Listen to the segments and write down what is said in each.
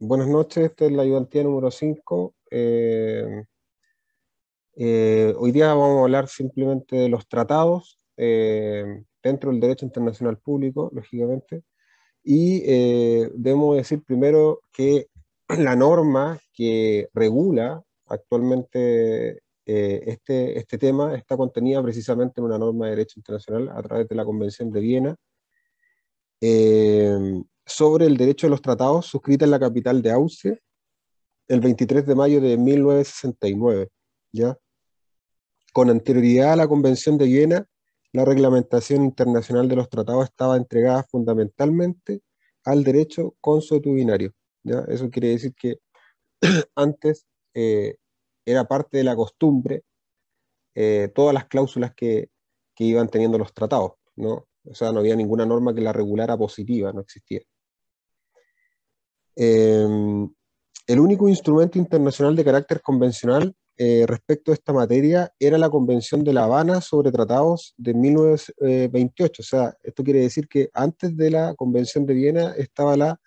buenas noches, esta es la ayudantía número 5. Eh, eh, hoy día vamos a hablar simplemente de los tratados eh, dentro del derecho internacional público, lógicamente, y debemos decir primero que la norma que regula actualmente este, este tema está contenida precisamente en una norma de derecho internacional a través de la Convención de Viena sobre el derecho de los tratados suscrita en la capital de Austria el 23 de mayo de 1969, ¿ya? Con anterioridad a la Convención de Viena, la reglamentación internacional de los tratados estaba entregada fundamentalmente al derecho consuetudinario, ¿ya? Eso quiere decir que antes eh, era parte de la costumbre eh, todas las cláusulas que, que iban teniendo los tratados, ¿no? O sea, no había ninguna norma que la regulara positiva, no existía. Em, el único instrumento internacional de carácter convencional eh, respecto a esta materia era la Convención de La Habana sobre Tratados de 1928. O sea, esto quiere decir que antes de la Convención de Viena estaba la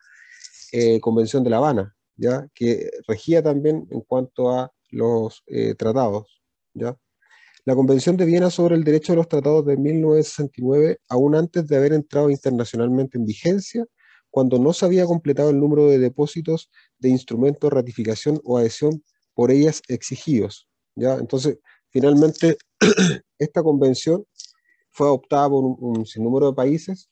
eh, Convención de La Habana, ¿ya? que regía también en cuanto a los eh, tratados. ¿ya? La Convención de Viena sobre el Derecho de los Tratados de 1969, aún antes de haber entrado internacionalmente en vigencia, cuando no se había completado el número de depósitos de instrumentos de ratificación o adhesión por ellas exigidos. ¿ya? Entonces, finalmente, esta convención fue adoptada por un, sinnúmero de países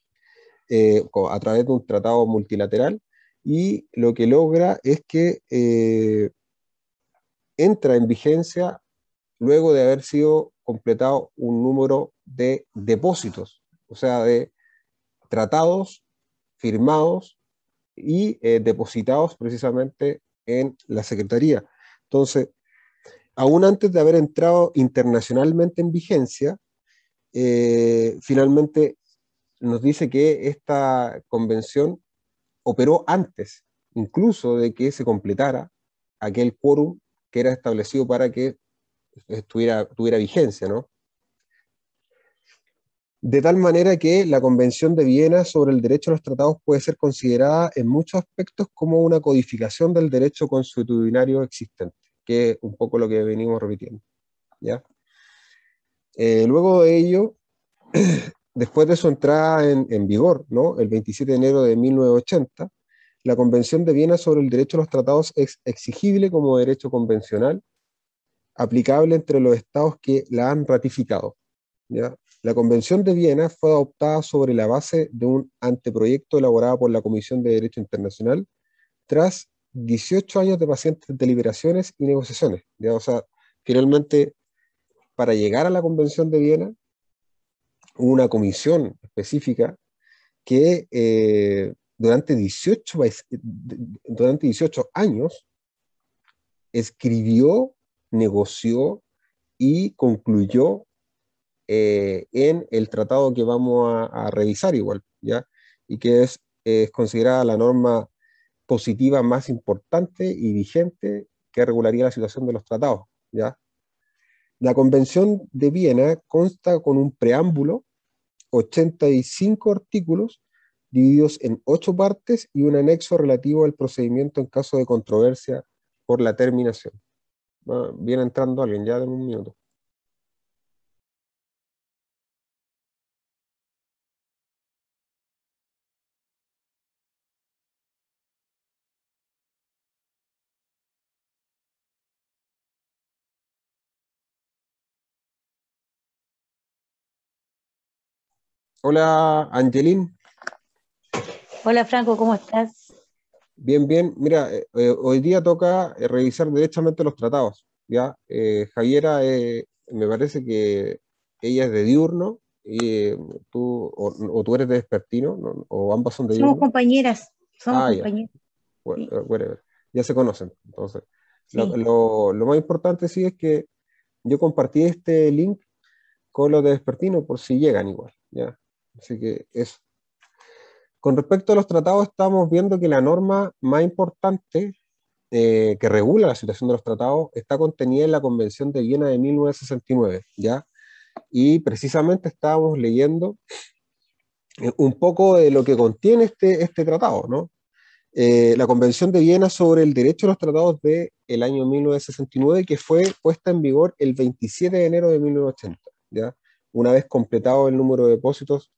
eh, a través de un tratado multilateral y lo que logra es que eh, entra en vigencia luego de haber sido completado un número de depósitos, o sea, de tratados firmados y eh, depositados precisamente en la Secretaría. Entonces, aún antes de haber entrado internacionalmente en vigencia, eh, finalmente nos dice que esta convención operó antes incluso de que se completara aquel quórum que era establecido para que estuviera, tuviera vigencia, ¿no? de tal manera que la Convención de Viena sobre el Derecho a los Tratados puede ser considerada en muchos aspectos como una codificación del derecho consuetudinario existente, que es un poco lo que venimos repitiendo. ¿ya? Eh, luego de ello, después de su entrada en, vigor, ¿no? el 27 de enero de 1980, la Convención de Viena sobre el Derecho a los Tratados es exigible como derecho convencional, aplicable entre los estados que la han ratificado. ¿ya? La Convención de Viena fue adoptada sobre la base de un anteproyecto elaborado por la Comisión de Derecho Internacional tras 18 años de pacientes deliberaciones y negociaciones. O sea, finalmente, para llegar a la Convención de Viena, hubo una comisión específica que eh, durante, 18, durante 18 años escribió, negoció y concluyó eh, en el tratado que vamos a, revisar igual, ¿ya? Y que es, es considerada la norma positiva más importante y vigente que regularía la situación de los tratados, ¿ya? La Convención de Viena consta con un preámbulo, 85 artículos, divididos en ocho partes y un anexo relativo al procedimiento en caso de controversia por la terminación. Ah, viene entrando alguien ya en un minuto. Hola, Angelín. Hola, Franco, ¿cómo estás? Bien, bien. Mira, eh, eh, hoy día toca eh, revisar directamente los tratados. ¿ya? Javiera, me parece que ella es de diurno y tú, o, tú eres de despertino, o ambas son de diurno. Somos compañeras, somos ah, compañeras. Ya. ya se conocen, entonces. Lo, lo más importante sí es que yo compartí este link con los de Despertino por si llegan igual. ¿ya? Así que eso. Con respecto a los tratados, estamos viendo que la norma más importante eh, que regula la situación de los tratados está contenida en la Convención de Viena de 1969, ¿ya? Y precisamente estábamos leyendo eh, un poco de lo que contiene este, este tratado, ¿no? Eh, la Convención de Viena sobre el Derecho a los Tratados del año 1969, que fue puesta en vigor el 27 de enero de 1980, ¿ya? Una vez completado el número de depósitos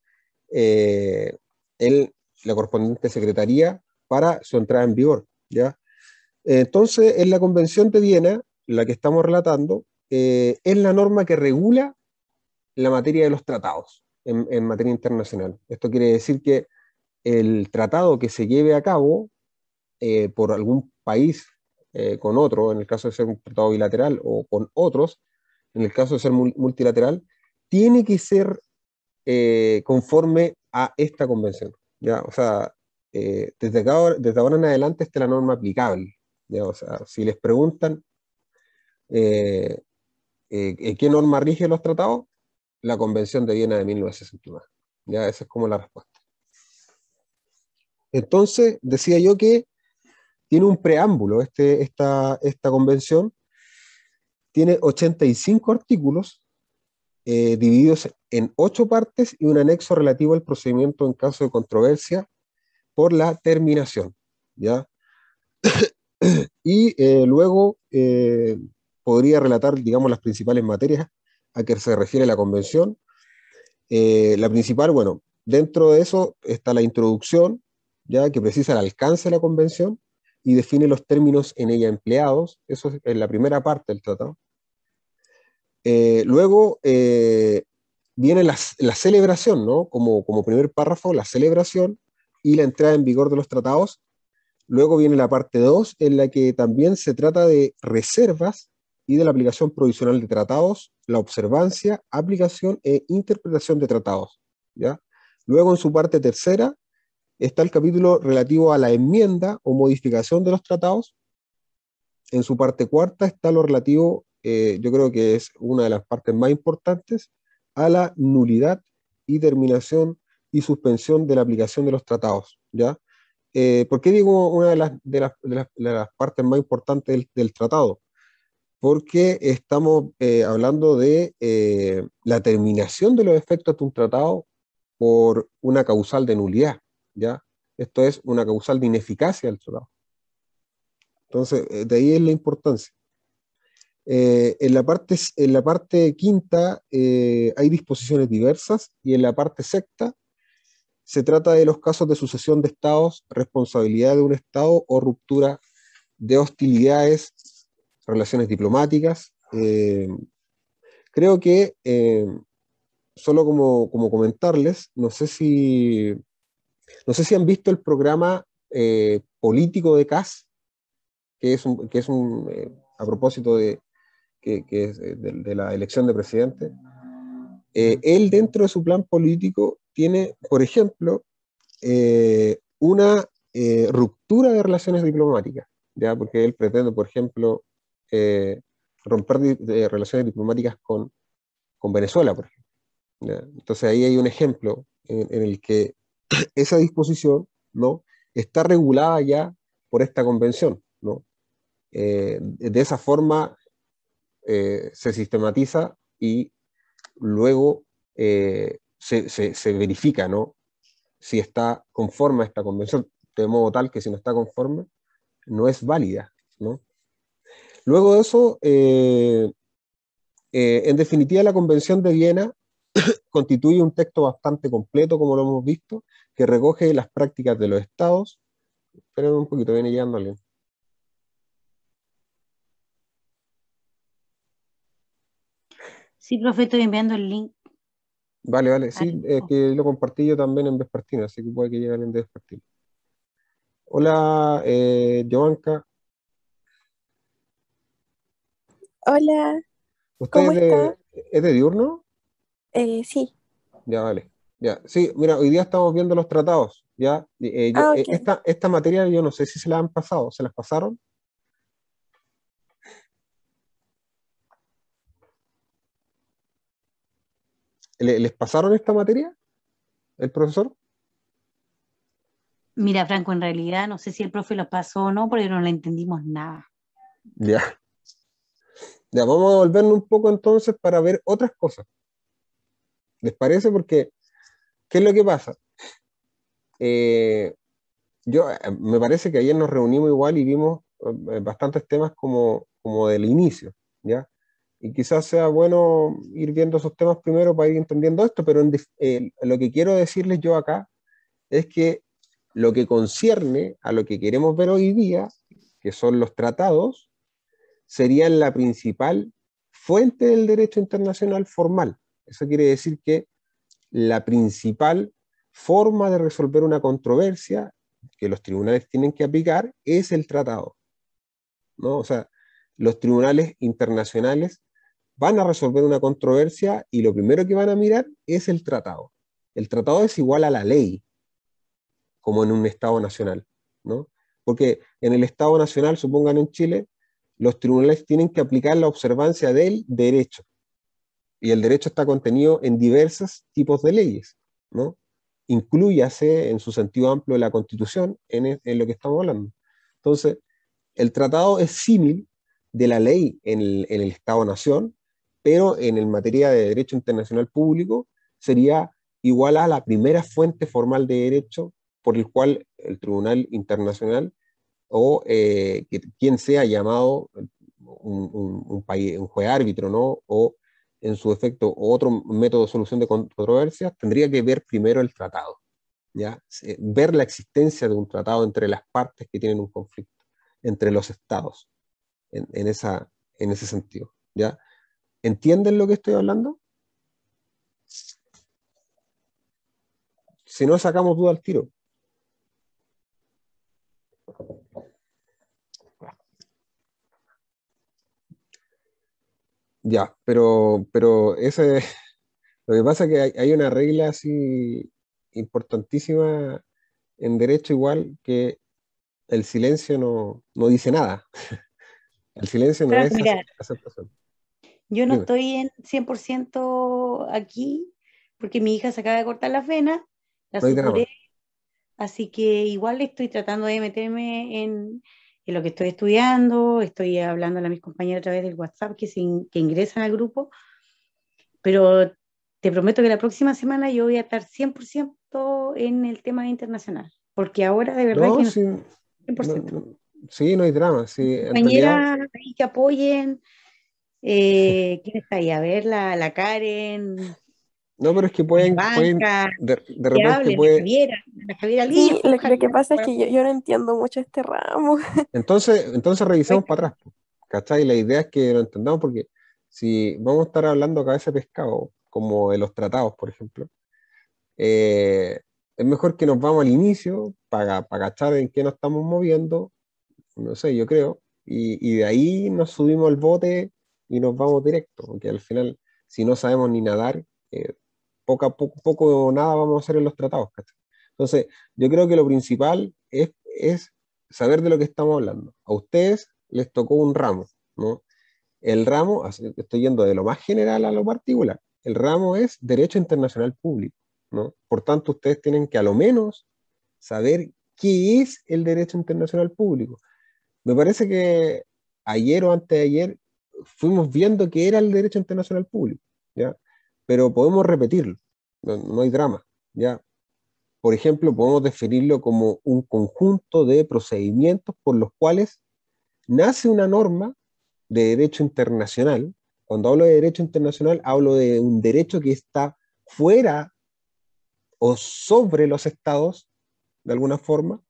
el, eh, la correspondiente secretaría para su entrada en vigor. ¿ya? Entonces, en la Convención de Viena, la que estamos relatando, eh, es la norma que regula la materia de los tratados en, materia internacional. Esto quiere decir que el tratado que se lleve a cabo eh, por algún país con otro, en el caso de ser un tratado bilateral, o con otros, en el caso de ser multilateral, tiene que ser eh, conforme a esta convención. ¿ya? O sea, eh, desde, desde ahora en adelante esta es la norma aplicable. ¿ya? O sea, si les preguntan eh, qué norma rige los tratados, la Convención de Viena de 1969. ¿ya? Esa es como la respuesta. Entonces, decía yo que tiene un preámbulo este, esta, esta convención, tiene 85 artículos eh, divididos en ocho partes y un anexo relativo al procedimiento en caso de controversia por la terminación. ¿ya? y eh, luego eh, podría relatar, digamos, las principales materias a que se refiere la convención. Eh, la principal, bueno, dentro de eso está la introducción, ya que precisa el alcance de la convención y define los términos en ella empleados. Eso es la primera parte del tratado. luego, viene la, celebración, ¿no? Como, primer párrafo, la celebración y la entrada en vigor de los tratados. Luego viene la parte 2, en la que también se trata de reservas y de la aplicación provisional de tratados, la observancia, aplicación e interpretación de tratados. ¿ya? Luego en su parte tercera está el capítulo relativo a la enmienda o modificación de los tratados. En su parte cuarta está lo relativo, eh, yo creo que es una de las partes más importantes, a la nulidad y terminación y suspensión de la aplicación de los tratados. ¿ya? Eh, ¿Por qué digo una de las, partes más importantes del, tratado? Porque estamos eh, hablando de eh, la terminación de los efectos de un tratado por una causal de nulidad. ¿ya? Esto es una causal de ineficacia del tratado. Entonces, de ahí es la importancia. Eh, en, la parte, en la parte quinta eh, hay disposiciones diversas y en la parte sexta se trata de los casos de sucesión de estados, responsabilidad de un estado o ruptura de hostilidades, relaciones diplomáticas. Eh, creo que, solo como, como, comentarles, no sé, si, no sé si han visto el programa político de CAS, que es un, que es un a propósito de, que, es eh, de, la elección de presidente, eh, mm. él dentro de su plan político tiene, por ejemplo, eh, una ruptura de relaciones diplomáticas, ¿ya? porque él pretende, por ejemplo, romper relaciones diplomáticas con, con Venezuela, por Entonces ahí hay un ejemplo en, el que esa disposición ¿no? está regulada ya por esta convención. ¿no? de esa forma, eh, se sistematiza y luego eh, se, verifica ¿no? si está conforme a esta convención, de modo tal que si no está conforme, no es válida. Luego de eso, eh, en definitiva, la Convención de Viena constituye un texto bastante completo, como lo hemos visto, que recoge las prácticas de los estados. Espérenme un poquito, viene llegando alguien. Sí, profe, estoy enviando el link. Vale, vale, sí, que lo compartí yo también en Vespertino, así que puede que llegue en Vespertino. Hola, eh, Hola. ¿Usted ¿Cómo es, de, es, de, diurno? Eh, sí. Ya, vale. Ya. Sí, mira, hoy día estamos viendo los tratados. ¿ya? Eh, ah, eh, esta materia yo no sé si se la han pasado, ¿se las pasaron? ¿Les pasaron esta materia? ¿El profesor? Mira, Franco, en realidad no sé si el profe lo pasó o no, porque no le entendimos nada. Ya. Ya, vamos a volvernos un poco entonces para ver otras cosas. ¿Les parece? Porque, ¿qué es lo que pasa? Eh, yo, eh, me parece que ayer nos reunimos igual y vimos eh, bastantes temas como, como del inicio, ¿ya? Y quizás sea bueno ir viendo esos temas primero para ir entendiendo esto, pero eh, lo que quiero decirles yo acá es que lo que concierne a lo que queremos ver hoy día, que son los tratados, serían la principal fuente del derecho internacional formal. Eso quiere decir que la principal forma de resolver una controversia que los tribunales tienen que aplicar es el tratado. ¿no? O sea, los tribunales internacionales van a resolver una controversia y lo primero que van a mirar es el tratado. El tratado es igual a la ley, como en un Estado nacional, ¿no? Porque en el Estado nacional, supongan en Chile, los tribunales tienen que aplicar la observancia del derecho. Y el derecho está contenido en diversos tipos de leyes, ¿no? Incluyase en su sentido amplio la constitución e, en, lo que estamos hablando. Entonces, el tratado es símil de la ley en el, en el Estado-Nación, pero en el materia de derecho internacional público sería igual a la primera fuente formal de derecho por el cual el Tribunal Internacional o eh, quien sea llamado un, juez árbitro, ¿no? O en su efecto otro método de solución de controversias, tendría que ver primero el tratado, ¿ya? Ver la existencia de un tratado entre las partes que tienen un conflicto, entre los estados, en, esa, en ese sentido, ¿ya? ¿Entienden lo que estoy hablando? Si no, sacamos duda al tiro. Ya, pero, pero ese, lo que pasa es que hay, una regla así importantísima en derecho igual que el silencio no, dice nada. El silencio no es aceptación. Yo no estoy en 100% aquí porque mi hija se acaba de cortar las venas, la suturé, así que igual estoy tratando de meterme en, lo que estoy estudiando, estoy hablando a mis compañeras a través del WhatsApp que, que ingresan al grupo, pero te prometo que la próxima semana yo voy a estar 100% en el tema internacional, porque ahora de verdad sí, No, sí, no hay drama. Sí, compañeras que apoyen, eh, ¿Quién está ahí? A ver, la, Karen. No, pero es que pueden, de, repente puede... sí, lo, que, pasa es que yo, yo, no entiendo mucho este ramo. Entonces, entonces revisemos para atrás, ¿cachai? La idea es que lo entendamos porque si vamos a estar hablando cabeza de pescado, como de los tratados, por ejemplo, eh, es mejor que nos vamos al inicio para, para cachar en qué nos estamos moviendo, no sé, yo creo, y, y de ahí nos subimos al bote y nos vamos directo, porque al final, si no sabemos ni nadar, eh, poco, a poco, poco, o nada vamos a hacer en los tratados. Entonces, yo creo que lo principal es, es saber de lo que estamos hablando. A ustedes les tocó un ramo, ¿no? El ramo, estoy yendo de lo más general a lo particular, el ramo es Derecho Internacional Público, ¿no? Por tanto, ustedes tienen que a lo menos saber qué es el Derecho Internacional Público. Me parece que ayer o antes de ayer fuimos viendo que era el derecho internacional público, ¿ya? Pero podemos repetirlo, no, no hay drama, ¿ya? Por ejemplo, podemos definirlo como un conjunto de procedimientos por los cuales nace una norma de derecho internacional. Cuando hablo de derecho internacional, hablo de un derecho que está fuera o sobre los estados, de alguna forma,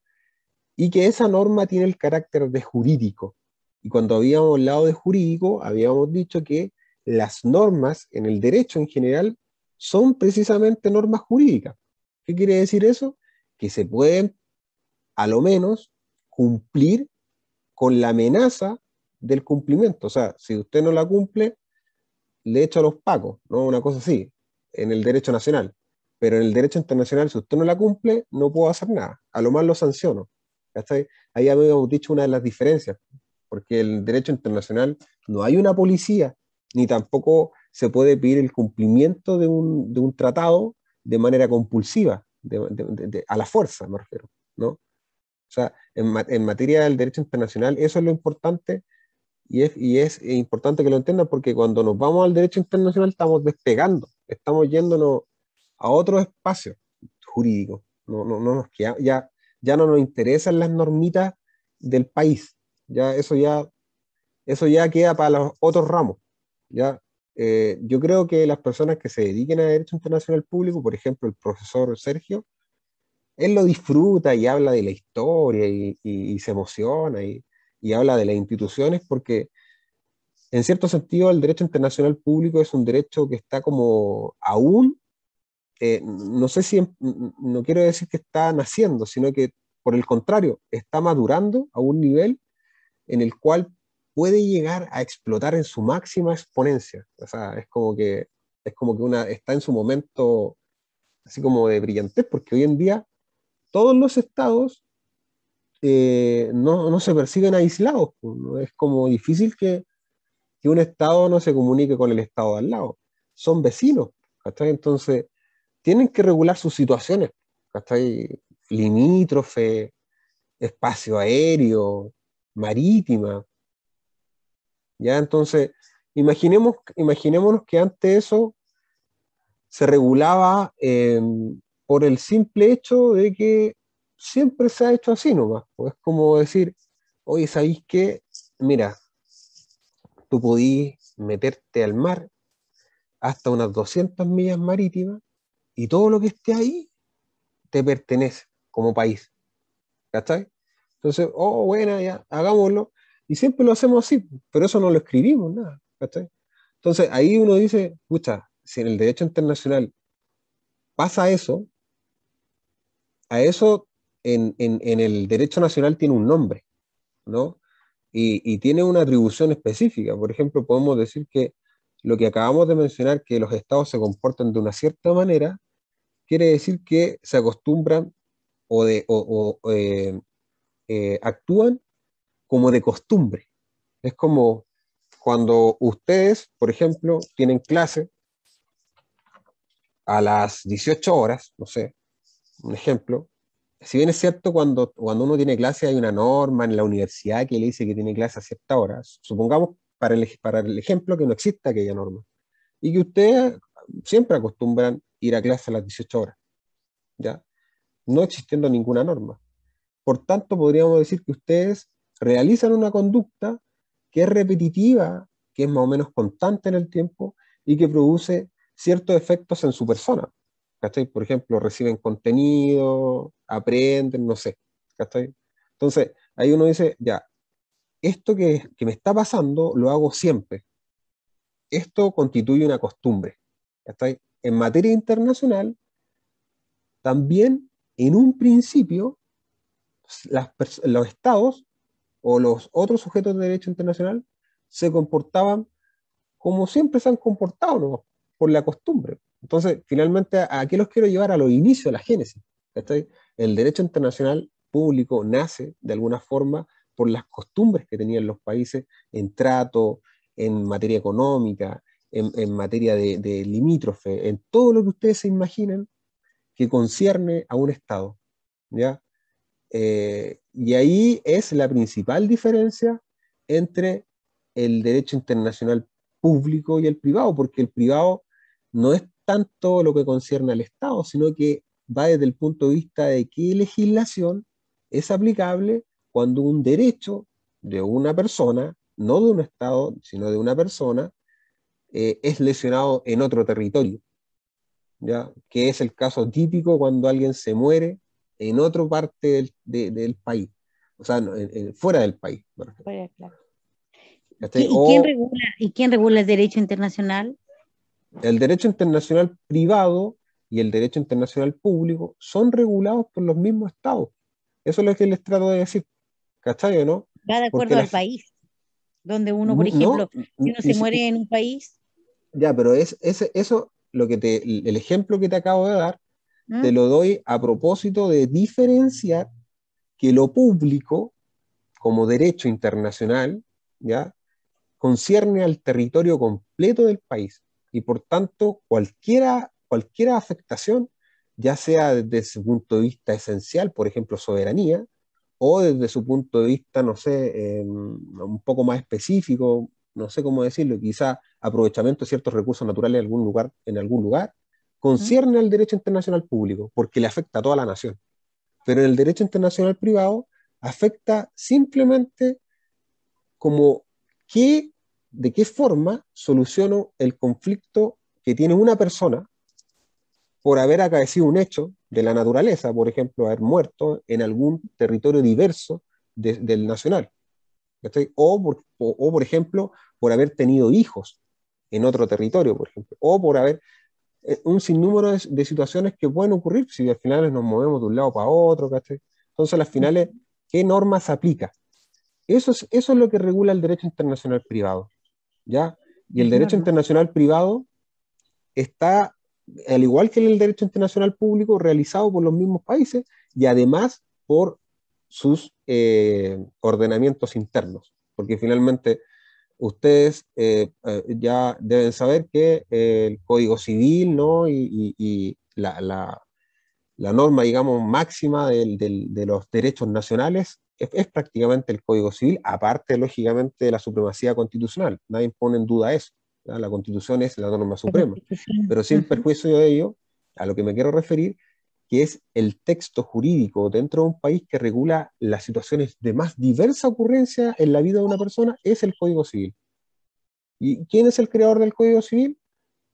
y que esa norma tiene el carácter de jurídico. Y cuando habíamos hablado de jurídico, habíamos dicho que las normas en el derecho en general son precisamente normas jurídicas. ¿Qué quiere decir eso? Que se pueden, a lo menos, cumplir con la amenaza del cumplimiento. O sea, si usted no la cumple, le echo a los pacos, ¿no? Una cosa así, en el derecho nacional. Pero en el derecho internacional, si usted no la cumple, no puedo hacer nada. A lo más lo sanciono. ahí habíamos dicho una de las diferencias porque el derecho internacional no hay una policía, ni tampoco se puede pedir el cumplimiento de un, de un tratado de manera compulsiva, a la fuerza, me refiero, ¿no? O sea, en, materia del derecho internacional, eso es lo importante y es, y es importante que lo entiendan porque cuando nos vamos al derecho internacional estamos despegando, estamos yéndonos a otro espacio jurídico. No, no, no nos ya, ya no nos interesan las normitas del país, ya eso ya, eso ya queda para los otros ramos. Ya eh, yo creo que las personas que se dediquen a derecho internacional público, por ejemplo, el profesor Sergio, él lo disfruta y habla de la historia y, se emociona y, habla de las instituciones porque en cierto sentido el derecho internacional público es un derecho que está como aún, eh, no sé si, no quiero decir que está naciendo, sino que por el contrario, está madurando a un nivel en el cual puede llegar a explotar en su máxima exponencia. O sea, es como que, es como que una, está en su momento así como de brillantez, porque hoy en día todos los estados eh, no, se perciben aislados. ¿no? Es como difícil que, un Estado no se comunique con el Estado de al lado. Son vecinos. Entonces, tienen que regular sus situaciones. hasta Limítrofe, espacio aéreo, marítima. ¿Ya? Entonces, imaginemos, imaginémonos que antes eso se regulaba em, por el simple hecho de que siempre se ha hecho así nomás. Pues, es como decir, oye, ¿sabéis qué? Mira, tú podís meterte al mar hasta unas 200 millas marítimas y todo lo que esté ahí te pertenece como país. ¿Cachai? Entonces, oh, buena, ya, hagámoslo. Y siempre lo hacemos así, pero eso no lo escribimos, nada. Entonces, ahí uno dice, pucha, si en el derecho internacional pasa eso, a eso en, el derecho nacional tiene un nombre, ¿no? Y, tiene una atribución específica. Por ejemplo, podemos decir que lo que acabamos de mencionar, que los estados se comportan de una cierta manera, quiere decir que se acostumbran o, de, eh, eh, actúan como de costumbre. Es como cuando ustedes, por ejemplo, tienen clase a las 18 horas, no sé, un ejemplo, si bien es cierto, cuando, cuando uno tiene clase hay una norma en la universidad que le dice que tiene clase a cierta hora, supongamos para el, el ejemplo que no exista aquella norma, y que ustedes siempre acostumbran ir a clase a las 18 horas, ¿ya? No existiendo ninguna norma. Por tanto, podríamos decir que ustedes realizan una conducta que es repetitiva, que es más o menos constante en el tiempo y que produce ciertos efectos en su persona. Por ejemplo, reciben contenido, aprenden, no sé. Entonces, ahí uno dice, ya, esto que, que, me está pasando lo hago siempre. Esto constituye una costumbre. En materia internacional, también en un principio los estados o los otros sujetos de derecho internacional se comportaban como siempre se han comportado, ¿no? por la costumbre. Entonces, finalmente, ¿a, qué los quiero llevar? A los inicios, de la génesis. El derecho internacional público nace, de alguna forma, por las costumbres que tenían los países en trato, en materia económica, en, materia de, limítrofe, en todo lo que ustedes se imaginen que concierne a un Estado. ¿ya? Eh, y ahí es la principal diferencia entre el derecho internacional público y el privado, porque el privado no es tanto lo que concierne al Estado, sino que va desde el punto de vista de qué legislación es aplicable cuando un derecho de una persona, no de un Estado, sino de una persona, eh, es lesionado en otro territorio. ¿ya? Que es el caso típico cuando alguien se muere en otra parte del, país, o sea, fuera del país. ¿Y, ¿quién regula, el derecho internacional? El derecho internacional privado y el derecho internacional público son regulados por los mismos estados. Eso es lo que les trato de decir. ¿Cachai o no? Va de acuerdo al país. Donde uno, por ejemplo, si uno se muere en un país. Ya, pero es, es, eso, lo que el ejemplo que te acabo de dar, te lo doy a propósito de diferenciar que lo público, como derecho internacional, ¿ya? concierne al territorio completo del país y por tanto cualquiera, afectación, ya sea desde su punto de vista esencial, por ejemplo, soberanía, o desde su punto de vista, no sé, em, un poco más específico, no sé cómo decirlo, quizá aprovechamiento de ciertos recursos naturales algún lugar, en algún lugar concierne al derecho internacional público, porque le afecta a toda la nación. Pero en el derecho internacional privado afecta simplemente como qué, de qué forma soluciono el conflicto que tiene una persona por haber acaecido un hecho de la naturaleza, por ejemplo, haber muerto en algún territorio diverso del nacional. O por, o, por ejemplo, por haber tenido hijos en otro territorio, por ejemplo, o por haber eh, un sinnúmero de, situaciones que pueden ocurrir si al final nos movemos de un lado para otro, ¿cachai? Entonces, las finales, ¿qué normas aplica? Eso es, eso es lo que regula el derecho internacional privado, ¿ya? Y el derecho internacional privado está, al igual que el derecho internacional público, realizado por los mismos países y además por sus eh, ordenamientos internos, porque finalmente ustedes eh, eh, ya deben saber que el Código Civil ¿no? y, la, norma, digamos, máxima de los derechos nacionales es, prácticamente el Código Civil, aparte, lógicamente, de la supremacía constitucional. Nadie pone en duda eso. La Constitución es la norma suprema. Pero sin perjuicio de ello, a lo que me quiero referir que es el texto jurídico dentro de un país que regula las situaciones de más diversa ocurrencia en la vida de una persona, es el Código Civil. ¿Y quién es el creador del Código Civil?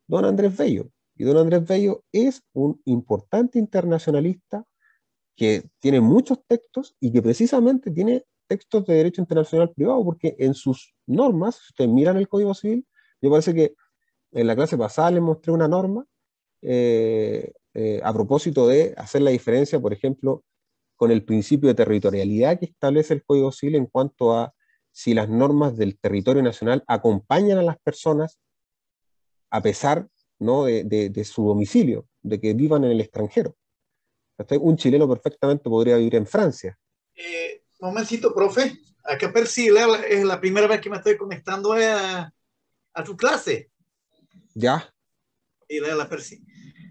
Don Andrés Bello. Y don Andrés Bello es un importante internacionalista que tiene muchos textos y que precisamente tiene textos de derecho internacional privado, porque en sus normas, si ustedes miran el Código Civil, yo parece que en la clase pasada les mostré una norma eh, eh, a propósito de hacer la diferencia, por ejemplo, con el principio de territorialidad que establece el Código Civil en cuanto a si las normas del territorio nacional acompañan a las personas a pesar ¿no? de, su domicilio, de que vivan en el extranjero. Un chileno perfectamente podría vivir en Francia. Eh, momentito, profe. Acá Percy, es la primera vez que me estoy conectando a, tu clase. Ya. Y la, la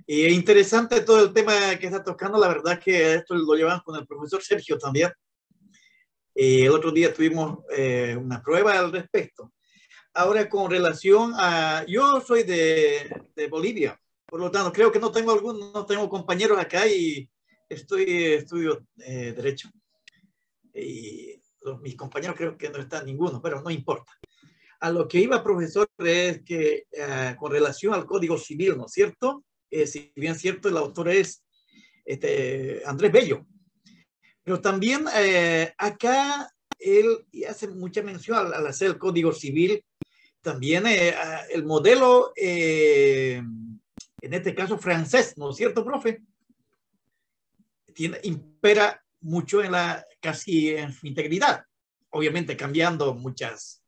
y es interesante todo el tema que está tocando. La verdad que esto lo llevamos con el profesor Sergio también. Y eh, el otro día tuvimos eh, una prueba al respecto. Ahora con relación a, yo soy de, de, Bolivia, por lo tanto creo que no tengo algún, no tengo compañeros acá y estoy estudio eh, derecho. Y mis compañeros creo que no están ninguno, pero no importa. A lo que iba profesor es que con relación al Código Civil, ¿no es cierto? Eh, si bien cierto, el autor es este, Andrés Bello. Pero también eh, acá él hace mucha mención al, hacer el Código Civil, también eh, el modelo, en este caso francés, ¿no es cierto, profe? impera mucho en la casi en su integridad, obviamente cambiando muchas,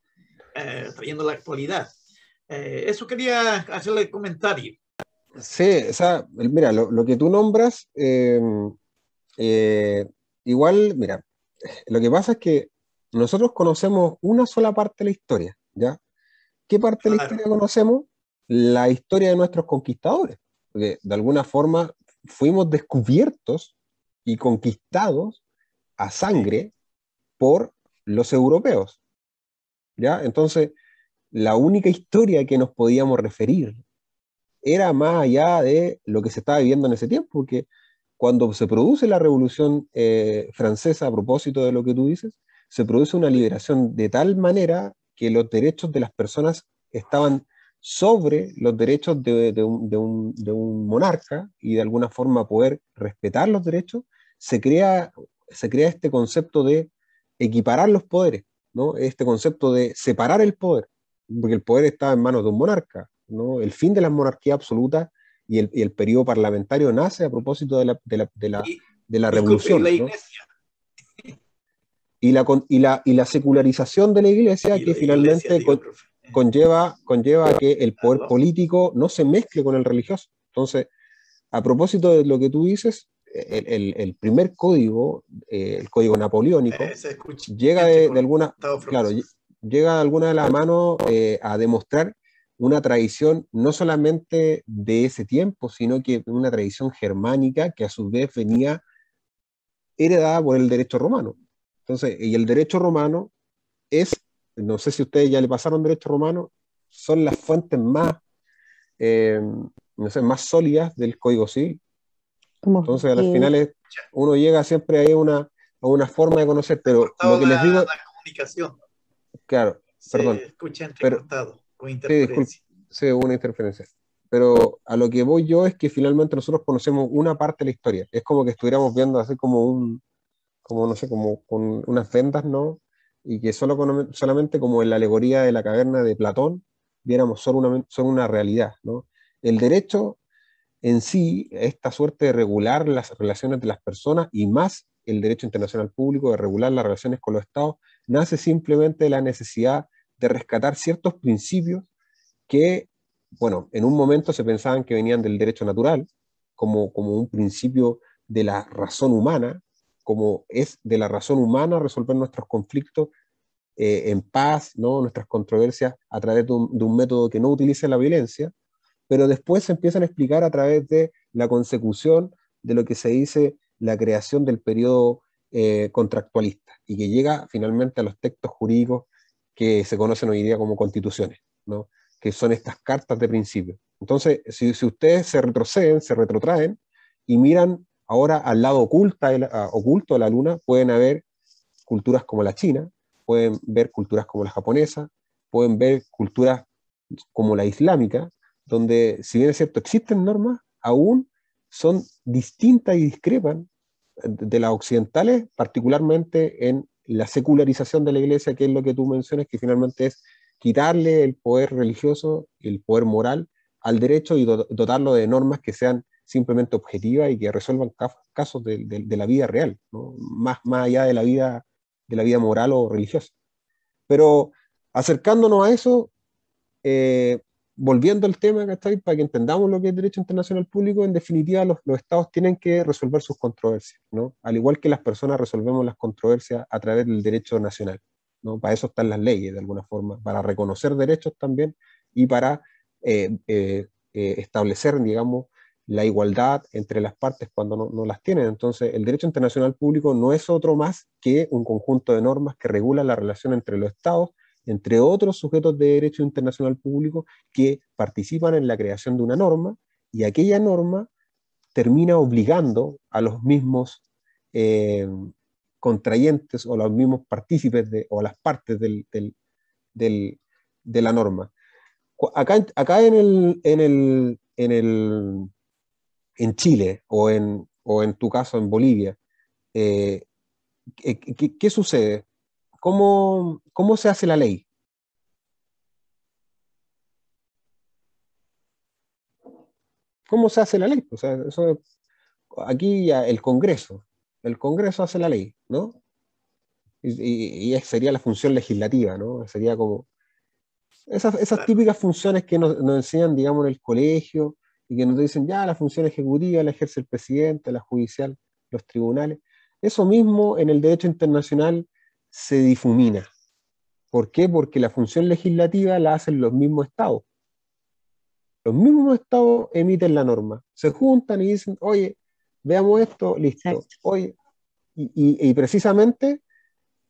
trayendo la actualidad. eso quería hacerle comentario. Sí, o sea, mira, lo, que tú nombras, eh, eh, igual, mira, lo que pasa es que nosotros conocemos una sola parte de la historia, ¿ya? ¿Qué parte de la historia conocemos? La historia de nuestros conquistadores, porque de alguna forma fuimos descubiertos y conquistados a sangre por los europeos, ¿ya? Entonces, la única historia que nos podíamos referir era más allá de lo que se estaba viviendo en ese tiempo, porque cuando se produce la revolución eh, francesa, a propósito de lo que tú dices, se produce una liberación de tal manera que los derechos de las personas estaban sobre los derechos de, un, monarca y de alguna forma poder respetar los derechos, se crea, se crea este concepto de equiparar los poderes, ¿no? este concepto de separar el poder, porque el poder estaba en manos de un monarca, el fin de la monarquía absoluta y el, y periodo parlamentario nace a propósito de la, revolución. Y, la, y, la, secularización de la iglesia, que finalmente conlleva, conlleva a que el poder político no se mezcle con el religioso. Entonces, a propósito de lo que tú dices, el, primer código, eh, el código napoleónico, eh, llega de, alguna, claro, llega de alguna de las manos eh, a demostrar una tradición no solamente de ese tiempo, sino que una tradición germánica que a su vez venía heredada por el derecho romano. Entonces, y el derecho romano es, no sé si ustedes ya le pasaron derecho romano, son las fuentes más, eh, no sé, más sólidas del Código Civil. Entonces, al final es, uno llega siempre a una, a una forma de conocer, pero lo que les digo... La comunicación. Claro, perdón. Escucha Sí, una interferencia. Pero a lo que voy yo es que finalmente nosotros conocemos una parte de la historia. Es como que estuviéramos viendo así como un, como no sé, como con unas vendas, ¿no? Y que solamente como en la alegoría de la caverna de Platón viéramos solo una, solo una realidad, ¿no? El derecho en sí, esta suerte de regular las relaciones de las personas y más el derecho internacional público de regular las relaciones con los estados, nace simplemente de la necesidad de rescatar ciertos principios que, bueno, en un momento se pensaban que venían del derecho natural, como, como un principio de la razón humana, como es de la razón humana resolver nuestros conflictos eh, en paz, ¿no? nuestras controversias a través de un, método que no utilice la violencia, pero después se empiezan a explicar a través de la consecución de lo que se dice la creación del periodo eh, contractualista y que llega finalmente a los textos jurídicos que se conocen hoy día como constituciones, ¿no? que son estas cartas de principio. Entonces, si, ustedes se retroceden, se retrotraen y miran ahora al lado ah, oculto de la luna, pueden haber culturas como la china, pueden ver culturas como la japonesa, pueden ver culturas como la islámica, donde, si bien es cierto, existen normas, aún son distintas y discrepan de las occidentales, particularmente en la secularización de la iglesia, que es lo que tú mencionas, que finalmente es quitarle el poder religioso, el poder moral al derecho y dotarlo de normas que sean simplemente objetivas y que resuelvan casos de, la vida real, más, más allá de la vida, de la vida moral o religiosa. Pero acercándonos a eso, eh, volviendo al tema, ¿cachai? Para que entendamos lo que es derecho internacional público, en definitiva los, estados tienen que resolver sus controversias, ¿no? Al igual que las personas resolvemos las controversias a través del derecho nacional, ¿no? Para eso están las leyes, de alguna forma, para reconocer derechos también y para eh, eh, eh, establecer, digamos, la igualdad entre las partes cuando no, no, las tienen. Entonces, el derecho internacional público no es otro más que un conjunto de normas que regula la relación entre los estados entre otros sujetos de derecho internacional público que participan en la creación de una norma y aquella norma termina obligando a los mismos eh, contrayentes o los mismos partícipes de, o las partes de la norma. Acá, en, en, el, en, en Chile o en, o en tu caso en Bolivia, eh, ¿qué, ¿qué, sucede? ¿Cómo, cómo se hace la ley? ¿Cómo se hace la ley? aquí ya el Congreso, el Congreso hace la ley, ¿no? Y, sería la función legislativa, ¿no? Sería como esas, típicas funciones que nos, nos, enseñan, digamos, en el colegio y que nos dicen, ya, la función ejecutiva la ejerce el presidente, la judicial, los tribunales. Eso mismo en el derecho internacional se difumina. ¿Por qué? Porque la función legislativa la hacen los mismos estados. Los mismos estados emiten la norma, se juntan y dicen, oye, veamos esto, listo. y, precisamente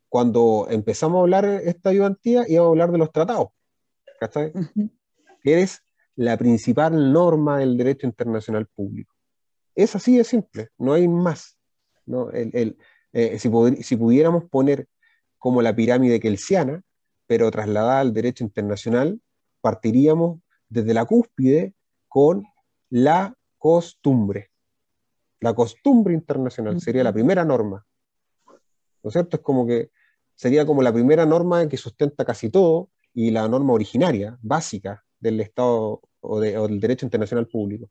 cuando empezamos a hablar esta ayudantía, íbamos a hablar de los tratados, ¿cachai? Eres la principal norma del derecho internacional público. Es así de simple, no hay más. Eh, si pudiéramos poner como la pirámide kelsiana, pero trasladada al derecho internacional, partiríamos desde la cúspide con la costumbre. La costumbre internacional sería la primera norma. ¿No es cierto? Es como que sería como la primera norma que sustenta casi todo y la norma originaria, básica del Estado o del derecho internacional público.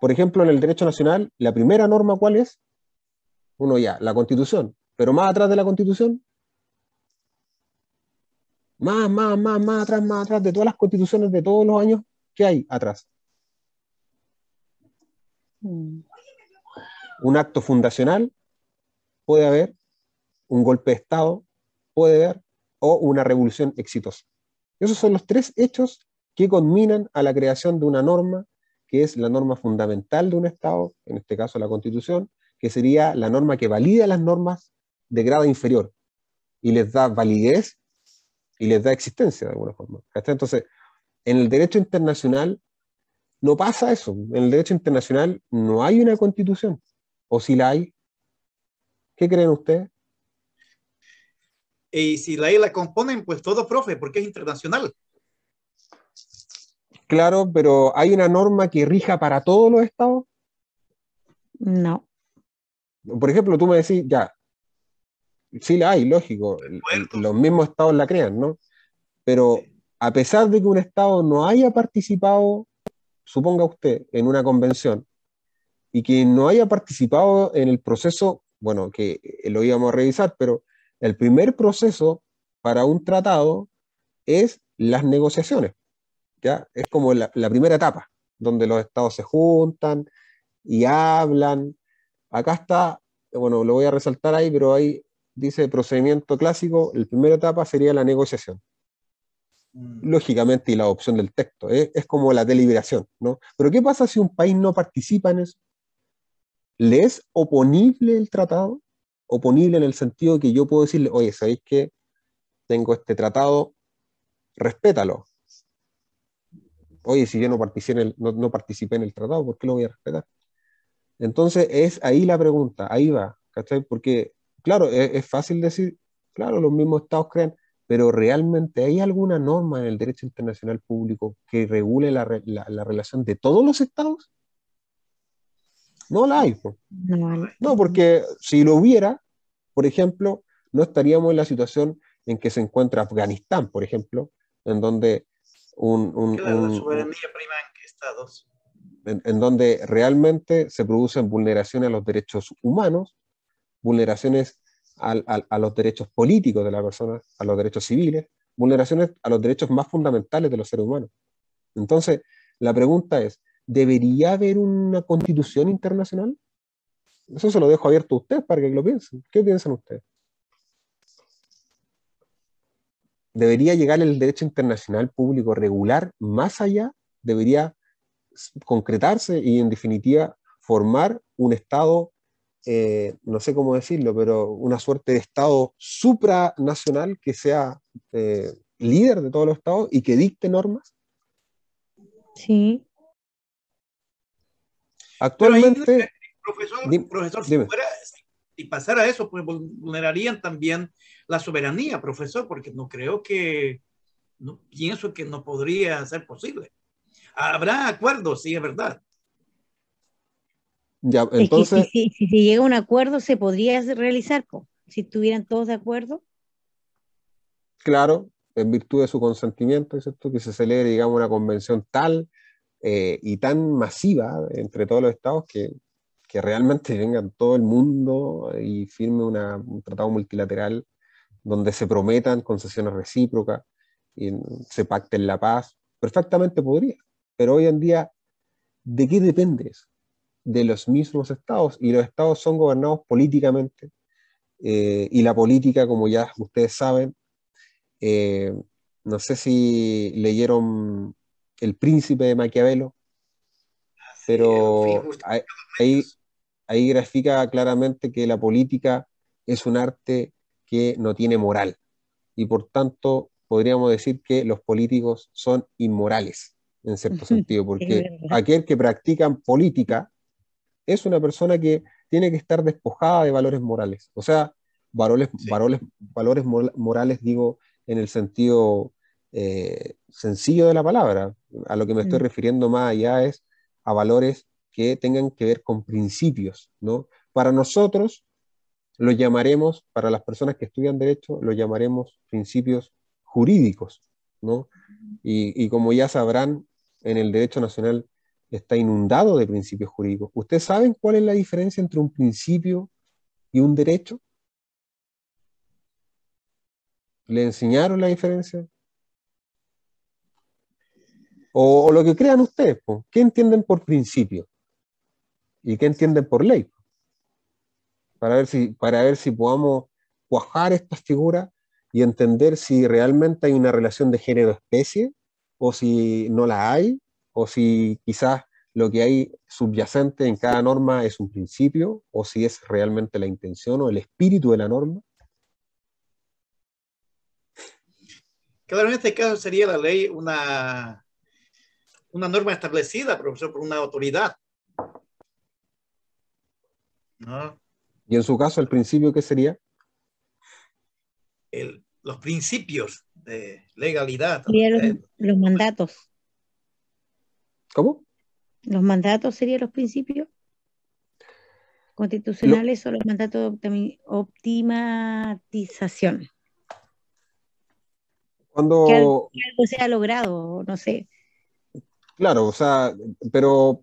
Por ejemplo, en el derecho nacional, la primera norma, ¿cuál es? Uno ya, la constitución, pero más atrás de la constitución. Más, más, más, más atrás, más atrás de todas las constituciones de todos los años que hay atrás. Mm. Un acto fundacional puede haber, un golpe de Estado puede haber, o una revolución exitosa. Esos son los tres hechos que conminan a la creación de una norma, que es la norma fundamental de un Estado, en este caso la Constitución, que sería la norma que valida las normas de grado inferior y les da validez y les da existencia de alguna forma. Entonces, en el derecho internacional no pasa eso. En el derecho internacional no hay una constitución. O si la hay, ¿qué creen ustedes? Y si la hay la componen, pues todo, profe, porque es internacional. Claro, pero ¿hay una norma que rija para todos los estados? No. Por ejemplo, tú me decís, ya, sí la hay, lógico, los mismos estados la crean, ¿no? Pero a pesar de que un estado no haya participado, suponga usted, en una convención, y que no haya participado en el proceso, bueno, que eh, lo íbamos a revisar, pero el primer proceso para un tratado es las negociaciones, ¿ya? Es como la primera etapa, donde los estados se juntan y hablan. Acá está, bueno, lo voy a resaltar ahí, pero hay dice procedimiento clásico, la primera etapa sería la negociación. Mm. Lógicamente, y la opción del texto, ¿eh? es como la deliberación, ¿no? Pero ¿qué pasa si un país no participa en eso? ¿Le es oponible el tratado? Oponible en el sentido que yo puedo decirle, oye, ¿sabéis que tengo este tratado? Respétalo. Oye, si yo no participé en el, no, participé en el tratado, ¿por qué lo voy a respetar? Entonces es ahí la pregunta, ahí va, ¿cachai? Porque claro, e, es, fácil decir, claro, los mismos estados crean, pero realmente hay alguna norma en el derecho internacional público que regule la, relación de todos los estados? No la hay. No, porque si lo hubiera, por ejemplo, no estaríamos en la situación en que se encuentra Afganistán, por ejemplo, en donde un... en en donde realmente se producen vulneraciones a los derechos humanos vulneraciones a los derechos políticos de la persona, a los derechos civiles, vulneraciones a los derechos más fundamentales de los seres humanos. Entonces, la pregunta es, ¿debería haber una constitución internacional? Eso se lo dejo abierto a ustedes para que lo piensen. ¿Qué piensan ustedes? ¿Debería llegar el derecho internacional público regular más allá? ¿Debería concretarse y en definitiva formar un Estado eh, no sé cómo decirlo, pero una suerte de Estado supranacional que sea eh, líder de todos los Estados y que dicte normas? Sí. Actualmente... profesor, si, pasara eso, pues vulnerarían también la soberanía, profesor, porque no creo que, pienso que no podría ser posible. Habrá acuerdos, sí, es verdad, entonces. si, se llega a un acuerdo, se podría realizar, si estuvieran todos de acuerdo. Claro, en virtud de su consentimiento, ¿cierto? Que se celebre, digamos, una convención tal eh, y tan masiva entre todos los estados que, realmente venga todo el mundo y firme un tratado multilateral donde se prometan concesiones recíprocas y se pacten la paz. Perfectamente podría, pero hoy en día, ¿de qué depende eso? de los mismos estados y los estados son gobernados políticamente eh, y la política, como ya ustedes saben, eh, no sé si leyeron El príncipe de Maquiavelo, pero ahí, ahí, grafica claramente que la política es un arte que no tiene moral y por tanto podríamos decir que los políticos son inmorales en cierto sentido, porque aquel que practican política es una persona que tiene que estar despojada de valores morales. O sea, valores, valores, valores morales, digo, en el sentido eh, sencillo de la palabra. A lo que me estoy refiriendo más allá es a valores que tengan que ver con principios, ¿no? Para nosotros lo llamaremos, para las personas que estudian derecho, lo llamaremos principios jurídicos, Y, y como ya sabrán, en el derecho nacional está inundado de principios jurídicos. ¿Ustedes saben cuál es la diferencia entre un principio y un derecho? ¿Le enseñaron la diferencia? O, lo que crean ustedes, ¿qué entienden por principio? ¿Y qué entienden por ley? Para ver si, para ver si podamos cuajar estas figuras y entender si realmente hay una relación de género-especie o si no la hay, o si quizás lo que hay subyacente en cada norma es un principio, o si es realmente la intención o el espíritu de la norma. Claro, en este caso sería la ley una, una norma establecida, profesor, por una autoridad. ¿No? Y en su caso, el principio, ¿qué sería? los principios de legalidad. Eh, los mandatos. ¿Cómo? ¿Los mandatos serían los principios? constitucionales o los mandatos de optimización. Cuando... se algo, logrado, no sé. Claro, o sea, pero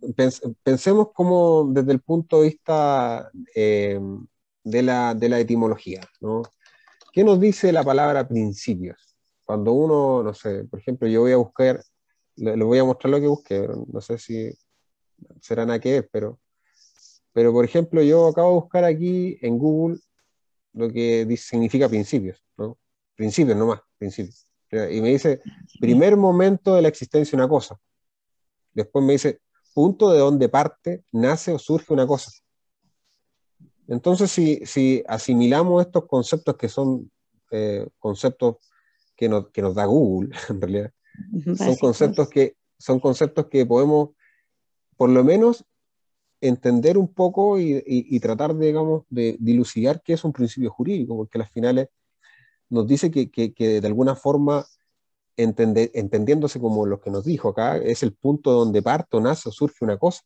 pensemos como desde el punto de vista eh, de, la, de, la, etimología, ¿no? ¿Qué nos dice la palabra principios? Cuando uno, no sé, por ejemplo, yo voy a buscar les voy a mostrar lo que busqué, no sé si será nada qué es, pero, pero por ejemplo, yo acabo de buscar aquí en Google lo que significa principios, ¿no? Principios nomás, principios. Y me dice, primer momento de la existencia de una cosa. Después me dice, punto de donde parte, nace o surge una cosa. Entonces, si, si asimilamos estos conceptos que son eh, conceptos que nos, que nos da Google, en realidad, son conceptos que son conceptos que podemos, por lo menos, entender un poco y, tratar, de, digamos, de dilucidar qué es un principio jurídico, porque las finales nos dice que, de alguna forma, entendiéndose como lo que nos dijo acá, es el punto donde parto, nace, surge una cosa,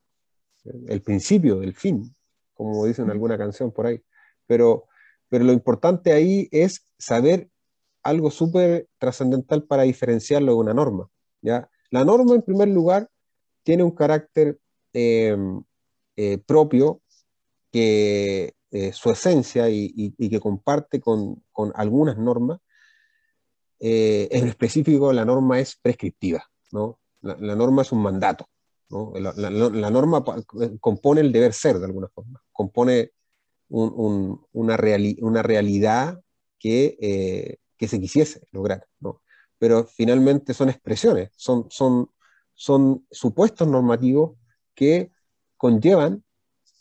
el principio, del fin, como dicen alguna canción por ahí. Pero, pero lo importante ahí es saber algo súper trascendental para diferenciarlo de una norma. ¿ya? La norma, en primer lugar, tiene un carácter em, eh, propio que eh, su esencia y, que comparte con, algunas normas. Eh, en específico, la norma es prescriptiva. ¿no? La, norma es un mandato. ¿no? La, norma compone el deber ser, de alguna forma. Compone una, una realidad que que se quisiese lograr, Pero finalmente son expresiones, son, son, son supuestos normativos que conllevan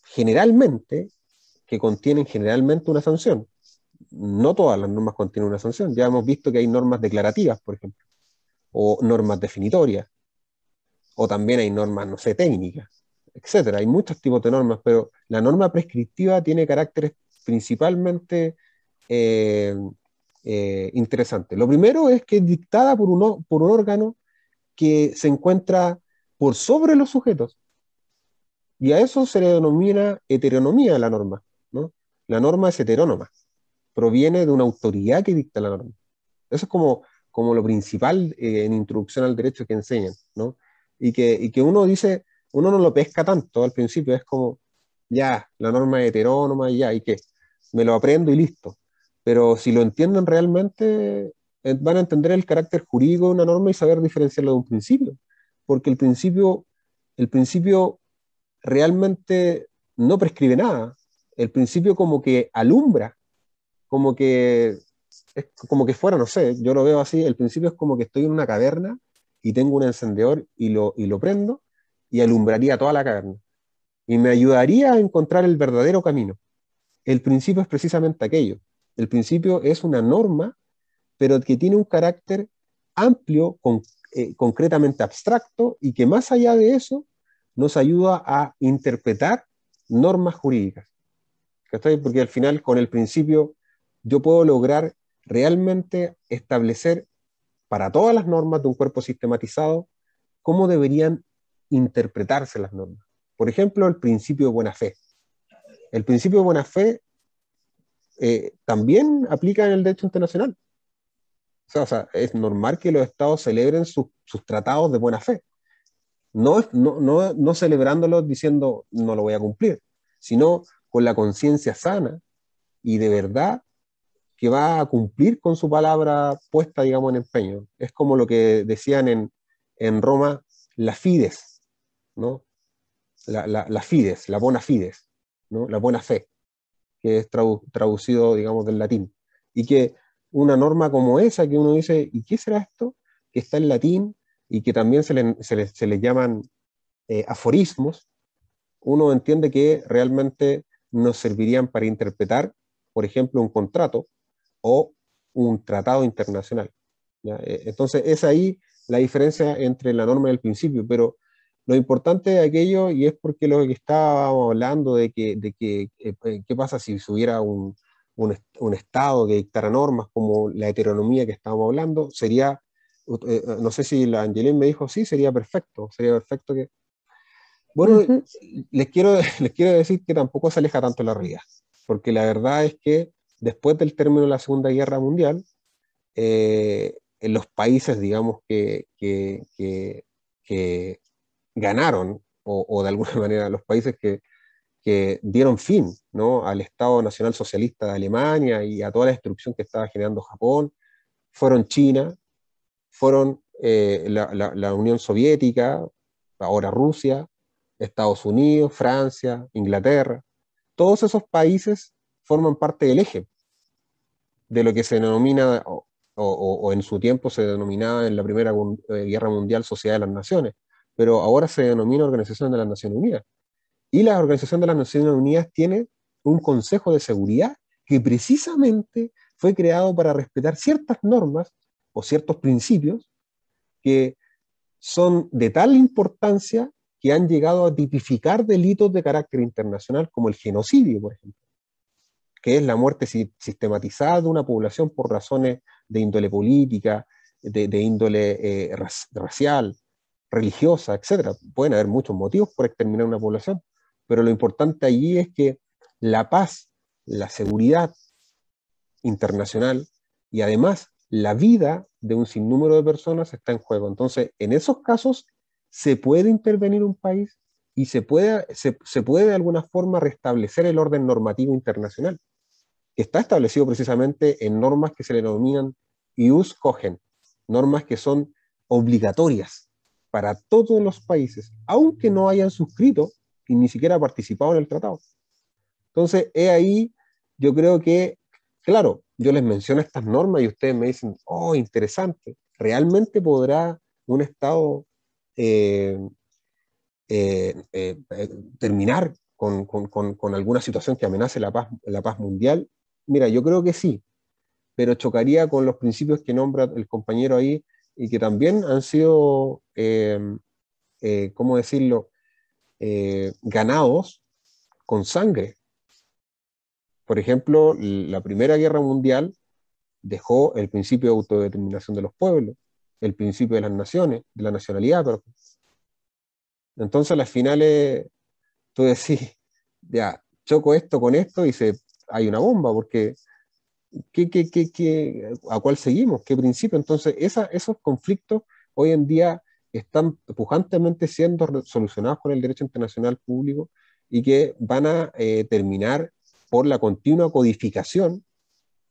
generalmente, que contienen generalmente una sanción. No todas las normas contienen una sanción. Ya hemos visto que hay normas declarativas, por ejemplo, o normas definitorias, o también hay normas, no sé, técnicas, etcétera. Hay muchos tipos de normas, pero la norma prescriptiva tiene caracteres principalmente eh, eh, interesante. Lo primero es que es dictada por un, por un órgano que se encuentra por sobre los sujetos. Y a eso se le denomina heteronomía de la norma. ¿no? La norma es heterónoma, proviene de una autoridad que dicta la norma. Eso es como, como lo principal eh, en introducción al derecho que enseñan. ¿no? Y, que, y que uno dice, uno no lo pesca tanto al principio, es como, ya, la norma es heterónoma y ya, y que me lo aprendo y listo pero si lo entienden realmente, eh, van a entender el carácter jurídico de una norma y saber diferenciarlo de un principio, porque el principio, el principio realmente no prescribe nada, el principio como que alumbra, como que es como que fuera, no sé, yo lo veo así, el principio es como que estoy en una caverna y tengo un encendedor y lo, y lo prendo y alumbraría toda la caverna y me ayudaría a encontrar el verdadero camino. El principio es precisamente aquello, el principio es una norma, pero que tiene un carácter amplio, eh, concretamente abstracto, y que más allá de eso nos ayuda a interpretar normas jurídicas. Porque al final con el principio yo puedo lograr realmente establecer para todas las normas de un cuerpo sistematizado cómo deberían interpretarse las normas. Por ejemplo, el principio de buena fe. El principio de buena fe eh, también también en el derecho internacional. O sea, es normal que los estados celebren sus tratados de buena fe. No, no, no, no celebrándolos diciendo no lo voy a cumplir, sino con la conciencia sana y de verdad que va a cumplir con su palabra puesta, digamos, en empeño. Es como lo que decían en, Roma, la fides, ¿no? La, fides, la buena fides, ¿no? La buena fe que es traducido, digamos, del latín. Y que una norma como esa, que uno dice, ¿y qué será esto? Que está en latín y que también se le, llaman eh, aforismos, uno entiende que realmente nos servirían para interpretar, por ejemplo, un contrato o un tratado internacional. Eh, entonces, es ahí la diferencia entre la norma y el principio, pero lo importante de aquello, y es porque lo que estábamos hablando de que, de que eh, eh, qué pasa si hubiera un, Estado que dictara normas como la heteronomía que estábamos hablando, sería, eh, no sé si la Angelín me dijo, sí, sería perfecto, sería perfecto que... Bueno, les, quiero, les quiero decir que tampoco se aleja tanto la realidad, porque la verdad es que después del término de la Segunda Guerra Mundial, en los países, digamos, que, que ganaron, o, de alguna manera los países que, dieron fin al Estado Nacional Socialista de Alemania y a toda la destrucción que estaba generando Japón, fueron China, fueron eh, la, Unión Soviética, ahora Rusia, Estados Unidos, Francia, Inglaterra. Todos esos países forman parte del eje de lo que se denomina, o, o en su tiempo se denominaba en la Primera eh, Guerra Mundial Sociedad de las Naciones, pero ahora se denomina Organización de las Naciones Unidas. Y la Organización de las Naciones Unidas tiene un Consejo de Seguridad que precisamente fue creado para respetar ciertas normas o ciertos principios que son de tal importancia que han llegado a tipificar delitos de carácter internacional como el genocidio, por ejemplo, que es la muerte sistematizada de una población por razones de índole política, de, índole eh, racial, religiosa, etcétera. Pueden haber muchos motivos por exterminar una población, pero lo importante allí es que la paz, la seguridad internacional y además la vida de un sinnúmero de personas está en juego. Entonces, en esos casos se puede intervenir un país y se puede, puede de alguna forma restablecer el orden normativo internacional, que está establecido precisamente en normas que se le denominan ius cogen, normas que son obligatorias para todos los países, aunque no hayan suscrito y ni siquiera participado en el tratado. Entonces, he ahí, yo creo que, claro, yo les menciono estas normas y ustedes me dicen, oh, interesante, ¿realmente podrá un Estado eh, eh, eh, terminar con, alguna situación que amenace la paz mundial? Mira, yo creo que sí, pero chocaría con los principios que nombra el compañero ahí y que también han sido, em, eh, ¿cómo decirlo?, eh, ganados con sangre. Por ejemplo, la Primera Guerra Mundial dejó el principio de autodeterminación de los pueblos, el principio de las naciones, de la nacionalidad. Entonces, a las finales, tú decís, ya, choco esto con esto y se, hay una bomba, porque ¿qué, qué, qué, a cuál seguimos? ¿Qué principio? Entonces, esos conflictos hoy en día están pujantemente siendo solucionados con el derecho internacional público y que van a eh, terminar por la continua codificación,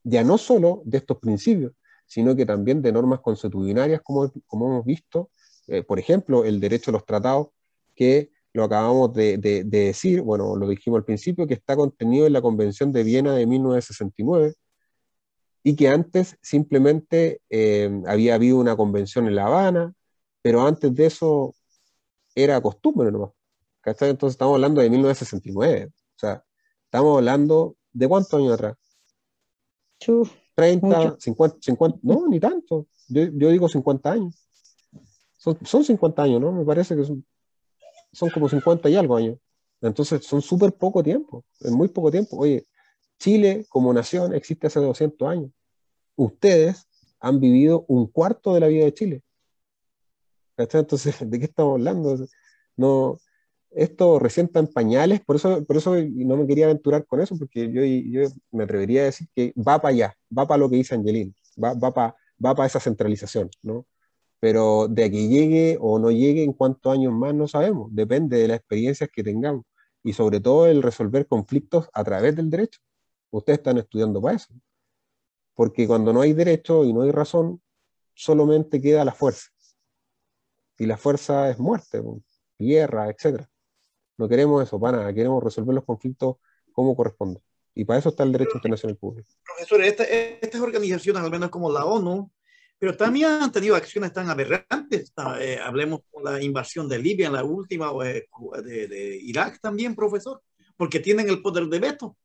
ya no solo de estos principios, sino que también de normas constitucionarias, como, como hemos visto, eh, por ejemplo, el derecho a los tratados, que lo acabamos de, de, decir, bueno, lo dijimos al principio, que está contenido en la Convención de Viena de 1969, y que antes simplemente eh, había habido una convención en La Habana, pero antes de eso era costumbre nomás. Entonces estamos hablando de 1969. O sea, estamos hablando de cuántos años atrás. 30, 50, 50, no, ni tanto. Yo, digo 50 años. Son, son, 50 años, ¿no? Me parece que son, son como 50 y algo años. Entonces son súper poco tiempo, es muy poco tiempo. Oye, Chile como nación existe hace 200 años ustedes han vivido un cuarto de la vida de Chile. Entonces, ¿de qué estamos hablando? No, esto recién en pañales, por eso, por eso no me quería aventurar con eso, porque yo, me atrevería a decir que va para allá, va para lo que dice Angelín, va, va para esa centralización, ¿no? Pero de que llegue o no llegue en cuántos años más no sabemos, depende de las experiencias que tengamos y sobre todo el resolver conflictos a través del derecho. Ustedes están estudiando para eso. Porque cuando no hay derecho y no hay razón, solamente queda la fuerza. Y la fuerza es muerte, guerra, etc. No queremos eso, para nada. Queremos resolver los conflictos como corresponde. Y para eso está el derecho internacional público. Profesor, estas organizaciones, al menos como la ONU, pero también han tenido acciones tan aberrantes. Eh, hablemos con la invasión de Libia, en la última, o eh, de Irak también, profesor, porque tienen el poder de veto.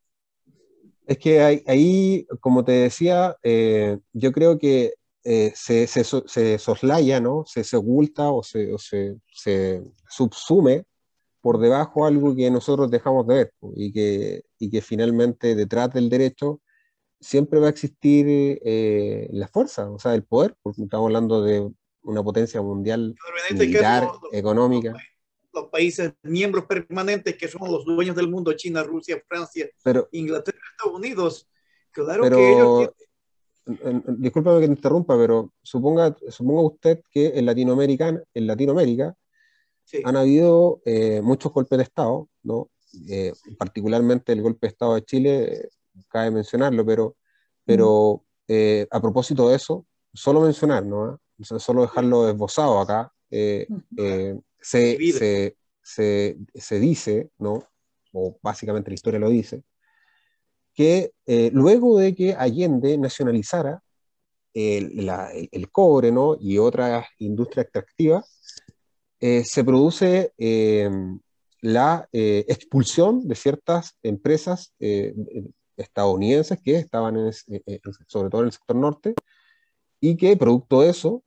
Es que ahí, como te decía, eh, yo creo que eh, se, soslaya, ¿no? Se, oculta o, se, subsume por debajo algo que nosotros dejamos de ver y que, y que finalmente detrás del derecho siempre va a existir eh, la fuerza, o sea, el poder, porque estamos hablando de una potencia mundial, militar, económica los países miembros permanentes que son los dueños del mundo, China, Rusia, Francia, Inglaterra, Estados Unidos. Claro que ellos... Disculpame que te interrumpa, pero suponga, suponga usted que en Latinoamérica, en Latinoamérica han habido eh, muchos golpes de Estado, ¿no? Eh, particularmente el golpe de Estado de Chile, eh, cabe mencionarlo, pero, pero a propósito de eso, solo mencionar, ¿no? solo dejarlo esbozado acá, eh, se, se, dice, ¿no? o básicamente la historia lo dice, que eh, luego de que Allende nacionalizara el, cobre ¿no? y otras industrias extractivas, eh, se produce eh, la expulsión de ciertas empresas estadounidenses que estaban, en sobre todo en el sector norte, y que producto de eso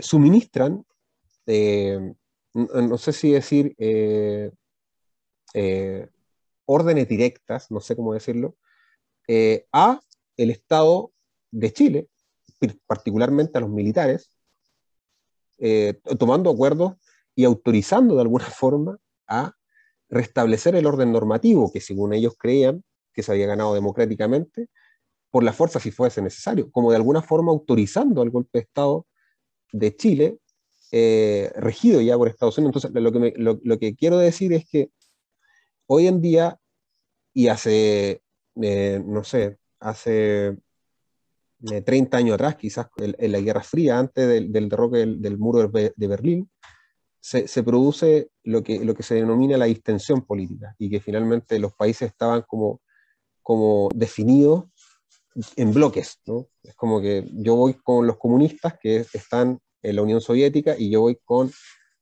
suministran este, no, sé si decir, eh, eh, órdenes directas, no sé cómo decirlo, eh, a el Estado de Chile, particularmente a los militares, tomando acuerdos y autorizando de alguna forma a restablecer el orden normativo que según ellos creían que se había ganado democráticamente, por la fuerza si fuese necesario, como de alguna forma autorizando al golpe de Estado de Chile eh, regido ya por Estados Unidos. Entonces, lo que, quiero decir es que hoy en día y hace, eh, no sé, hace 30 eh, años atrás, quizás en, la Guerra Fría, antes del, derroque del, muro de Berlín, se, produce lo que, lo que se denomina la distensión política y que finalmente los países estaban como, como definidos en bloques. Es como que yo voy con los comunistas que están en la Unión Soviética y yo voy con,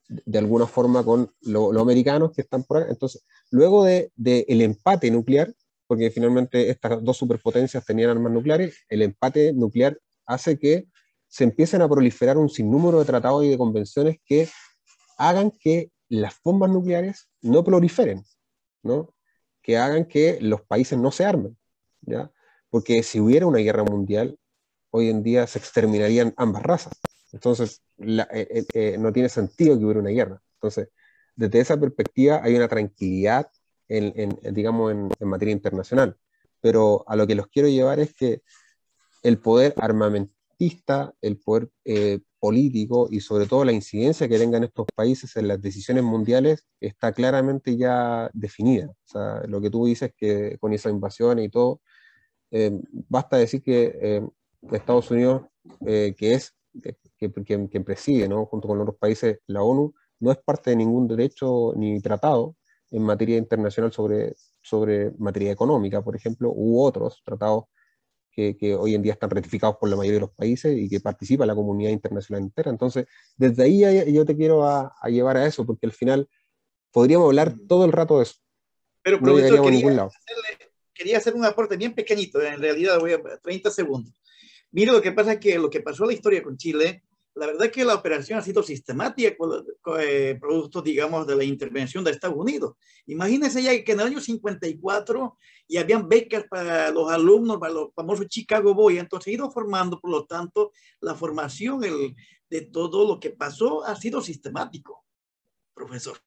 de alguna forma, con los americanos que están por acá. Entonces, luego del de, el empate nuclear, porque finalmente estas dos superpotencias tenían armas nucleares, el empate nuclear hace que se empiecen a proliferar un sinnúmero de tratados y de convenciones que hagan que las bombas nucleares no proliferen, ¿no? que hagan que los países no se armen. ¿ya? Porque si hubiera una guerra mundial, hoy en día se exterminarían ambas razas. Entonces, eh, eh, eh, no tiene sentido que hubiera una guerra. Entonces, desde esa perspectiva hay una tranquilidad, digamos, en, materia internacional. Pero a lo que los quiero llevar es que el poder armamentista, el poder político y sobre todo la incidencia que tengan estos países en las decisiones mundiales está claramente ya definida. lo que tú dices que con esa invasión y todo, basta decir que Estados Unidos, que es que, preside, ¿no? junto con otros países, la ONU, no es parte de ningún derecho ni tratado en materia internacional sobre, sobre materia económica, por ejemplo, u otros tratados que, que, hoy en día están ratificados por la mayoría de los países y que participa la comunidad internacional entera. Entonces, desde ahí yo te quiero a, llevar a eso, porque al final podríamos hablar mm. todo el rato de eso. Pero, no profesor, a ningún lado. quería hacer un aporte bien pequeñito, en realidad voy a 30 segundos. Mire, lo que pasa es que lo que pasó en la historia con Chile, la verdad es que la operación ha sido sistemática, eh, producto, digamos, de la intervención de Estados Unidos. Imagínense ya que en el año 54 y habían becas para los alumnos, para los famosos Chicago Boys, entonces ha ido formando, por lo tanto, la formación el, de todo lo que pasó ha sido sistemático, profesor.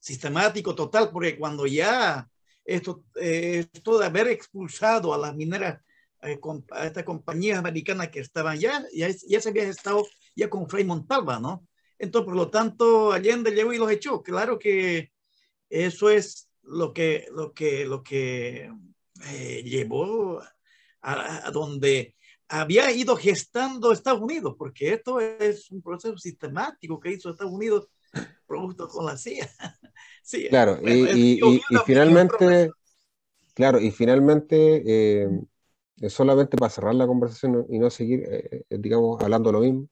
Sistemático total, porque cuando ya esto, eh, esto de haber expulsado a las mineras eh, a esta compañía americana que estaba ya, ya, ya se había estado ya con Fray Montalva, ¿no? Entonces, por lo tanto, Allende llegó y los echó. Claro que eso es lo que, lo que, lo que eh, llevó a, donde había ido gestando Estados Unidos, porque esto es un proceso sistemático que hizo Estados Unidos producto con la CIA. sí, claro, y, y, finalmente, claro, y finalmente eh, solamente para cerrar la conversación y no seguir, eh, eh, digamos, hablando lo mismo,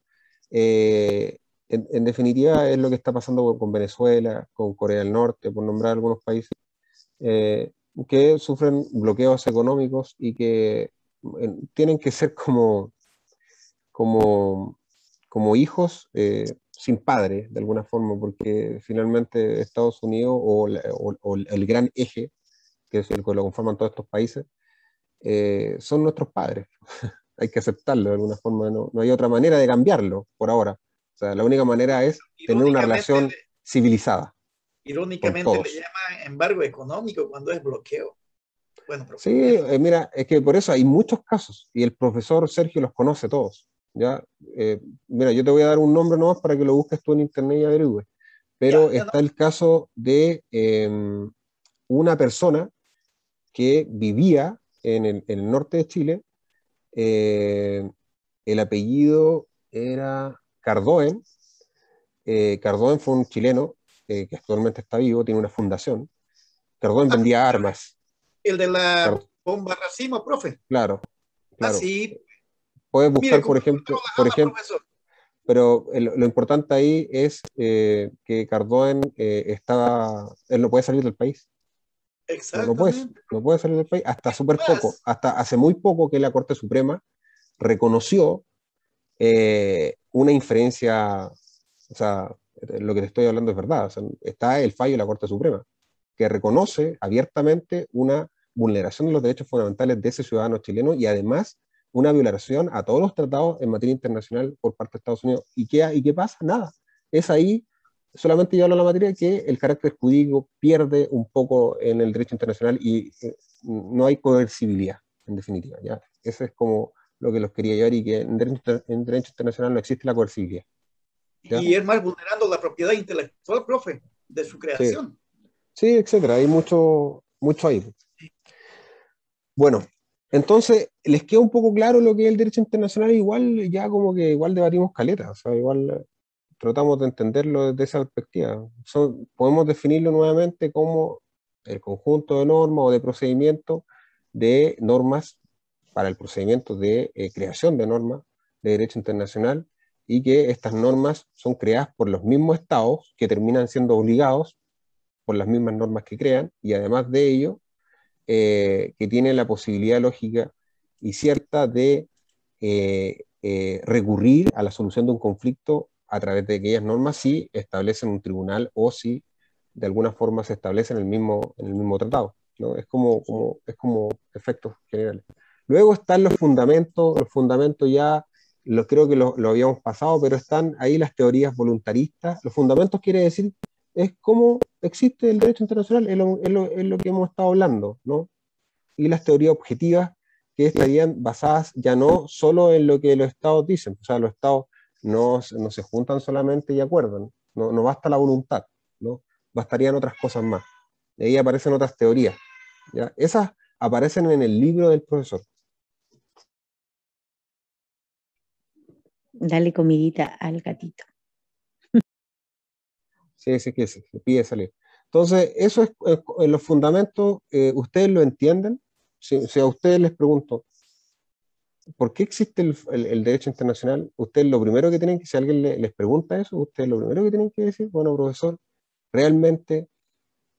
eh, en, definitiva es lo que está pasando con Venezuela, con Corea del Norte, por nombrar algunos países, que sufren bloqueos económicos y que tienen que ser como, como, como hijos sin padre, de alguna forma, porque finalmente Estados Unidos o, o el gran eje, que es el que lo conforman todos estos países, eh, son nuestros padres. hay que aceptarlo de alguna forma, no, no, hay otra manera de cambiarlo por ahora. O sea, la única manera es tener una relación civilizada. Irónicamente le llama embargo económico cuando es bloqueo. Bueno, sí, eh, mira, es que por eso hay muchos casos y el profesor Sergio los conoce todos. ¿ya? Eh, mira, yo te voy a dar un nombre nomás para que lo busques tú en internet y averigües. Pero está el caso de em, una persona que vivía en el, norte de Chile, eh, el apellido era Cardoen. Eh, Cardoen fue un chileno eh, que actualmente está vivo, tiene una fundación. Cardoen vendía ah, armas. El de la bomba racimo, profe. Claro. claro. Ah, Puedes buscar, por ejemplo, por ejemplo pero lo importante ahí es que Cardoen estaba, él no puede salir del país. No, puede, no puede salir del país hasta súper poco, hasta hace muy poco que la Corte Suprema reconoció eh, una inferencia, o sea, lo que te estoy hablando es verdad, está el fallo de la Corte Suprema, que reconoce abiertamente una vulneración de los derechos fundamentales de ese ciudadano chileno y además una violación a todos los tratados en materia internacional por parte de Estados Unidos. ¿Y qué, y qué pasa? Nada. Es ahí solamente yo hablo de la materia que el carácter jurídico pierde un poco en el derecho internacional y eh, no hay coercibilidad, en definitiva. ¿ya? Eso es como lo que los quería llevar y que en derecho, derecho internacional no existe la coercibilidad. Y es más vulnerando la propiedad intelectual, profe, de su creación. Sí, etcétera. Hay mucho, mucho ahí. Bueno, entonces, les queda un poco claro lo que es el derecho internacional, igual ya como que igual debatimos caletas, o sea, igual tratamos de entenderlo desde esa perspectiva. podemos definirlo nuevamente como el conjunto de normas o de procedimientos de normas para el procedimiento de eh, creación de normas de derecho internacional y que estas normas son creadas por los mismos estados que terminan siendo obligados por las mismas normas que crean y además de ello eh, que tienen la posibilidad lógica y cierta de eh, recurrir a la solución de un conflicto a través de aquellas normas si establecen un tribunal o si de alguna forma se establecen en el mismo, en el mismo tratado. ¿no? Es, como, es como efectos generales. Luego están los fundamentos, los fundamentos ya lo creo que lo, habíamos pasado, pero están ahí las teorías voluntaristas. Los fundamentos quiere decir es cómo existe el derecho internacional, es lo, es lo que hemos estado hablando, ¿no? Y las teorías objetivas que estarían basadas ya no solo en lo que los estados dicen, o sea, los estados no, no se juntan solamente y acuerdan, no, basta la voluntad, ¿no? bastarían otras cosas más. Y ahí aparecen otras teorías. ¿ya? Esas aparecen en el libro del profesor. Dale comidita al gatito. Sí, sí, sí, sí. pide salir. Entonces, eso es, en eh, los fundamentos, eh, ¿ustedes lo entienden? si, a ustedes les pregunto, ¿por qué existe el, derecho internacional? Usted lo primero que tienen que, si alguien les pregunta eso, ustedes lo primero que tienen que decir, bueno, profesor, realmente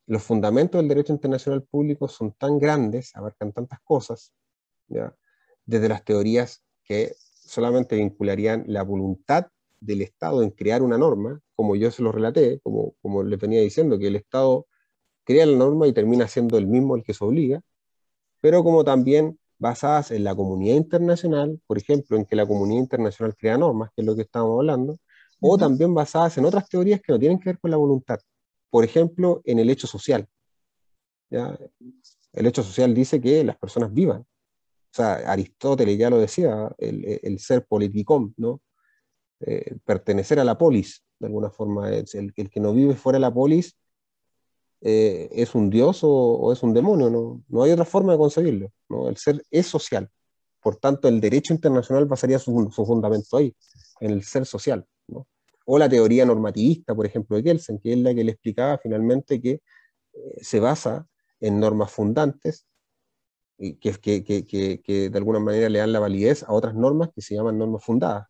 los fundamentos del derecho internacional público son tan grandes, abarcan tantas cosas, desde las teorías que solamente vincularían la voluntad del Estado en crear una norma, como yo se lo relaté, como, como venía diciendo, que el Estado crea la norma y termina siendo el mismo el que se obliga, pero como también basadas en la comunidad internacional, por ejemplo, en que la comunidad internacional crea normas, que es lo que estamos hablando, o también basadas en otras teorías que no tienen que ver con la voluntad, por ejemplo, en el hecho social. El hecho social dice que las personas vivan. O sea, Aristóteles ya lo decía, el, ser politicón, ¿no? Eh, pertenecer a la polis, de alguna forma, el que no vive fuera de la polis eh, es un dios o, es un demonio, no, hay otra forma de concebirlo. El ser es social, por tanto el derecho internacional basaría su, su fundamento ahí, en el ser social. O la teoría normativista, por ejemplo, de Kelsen, que es la que le explicaba finalmente que eh, se basa en normas fundantes que, que, que, que, de alguna manera le dan la validez a otras normas que se llaman normas fundadas.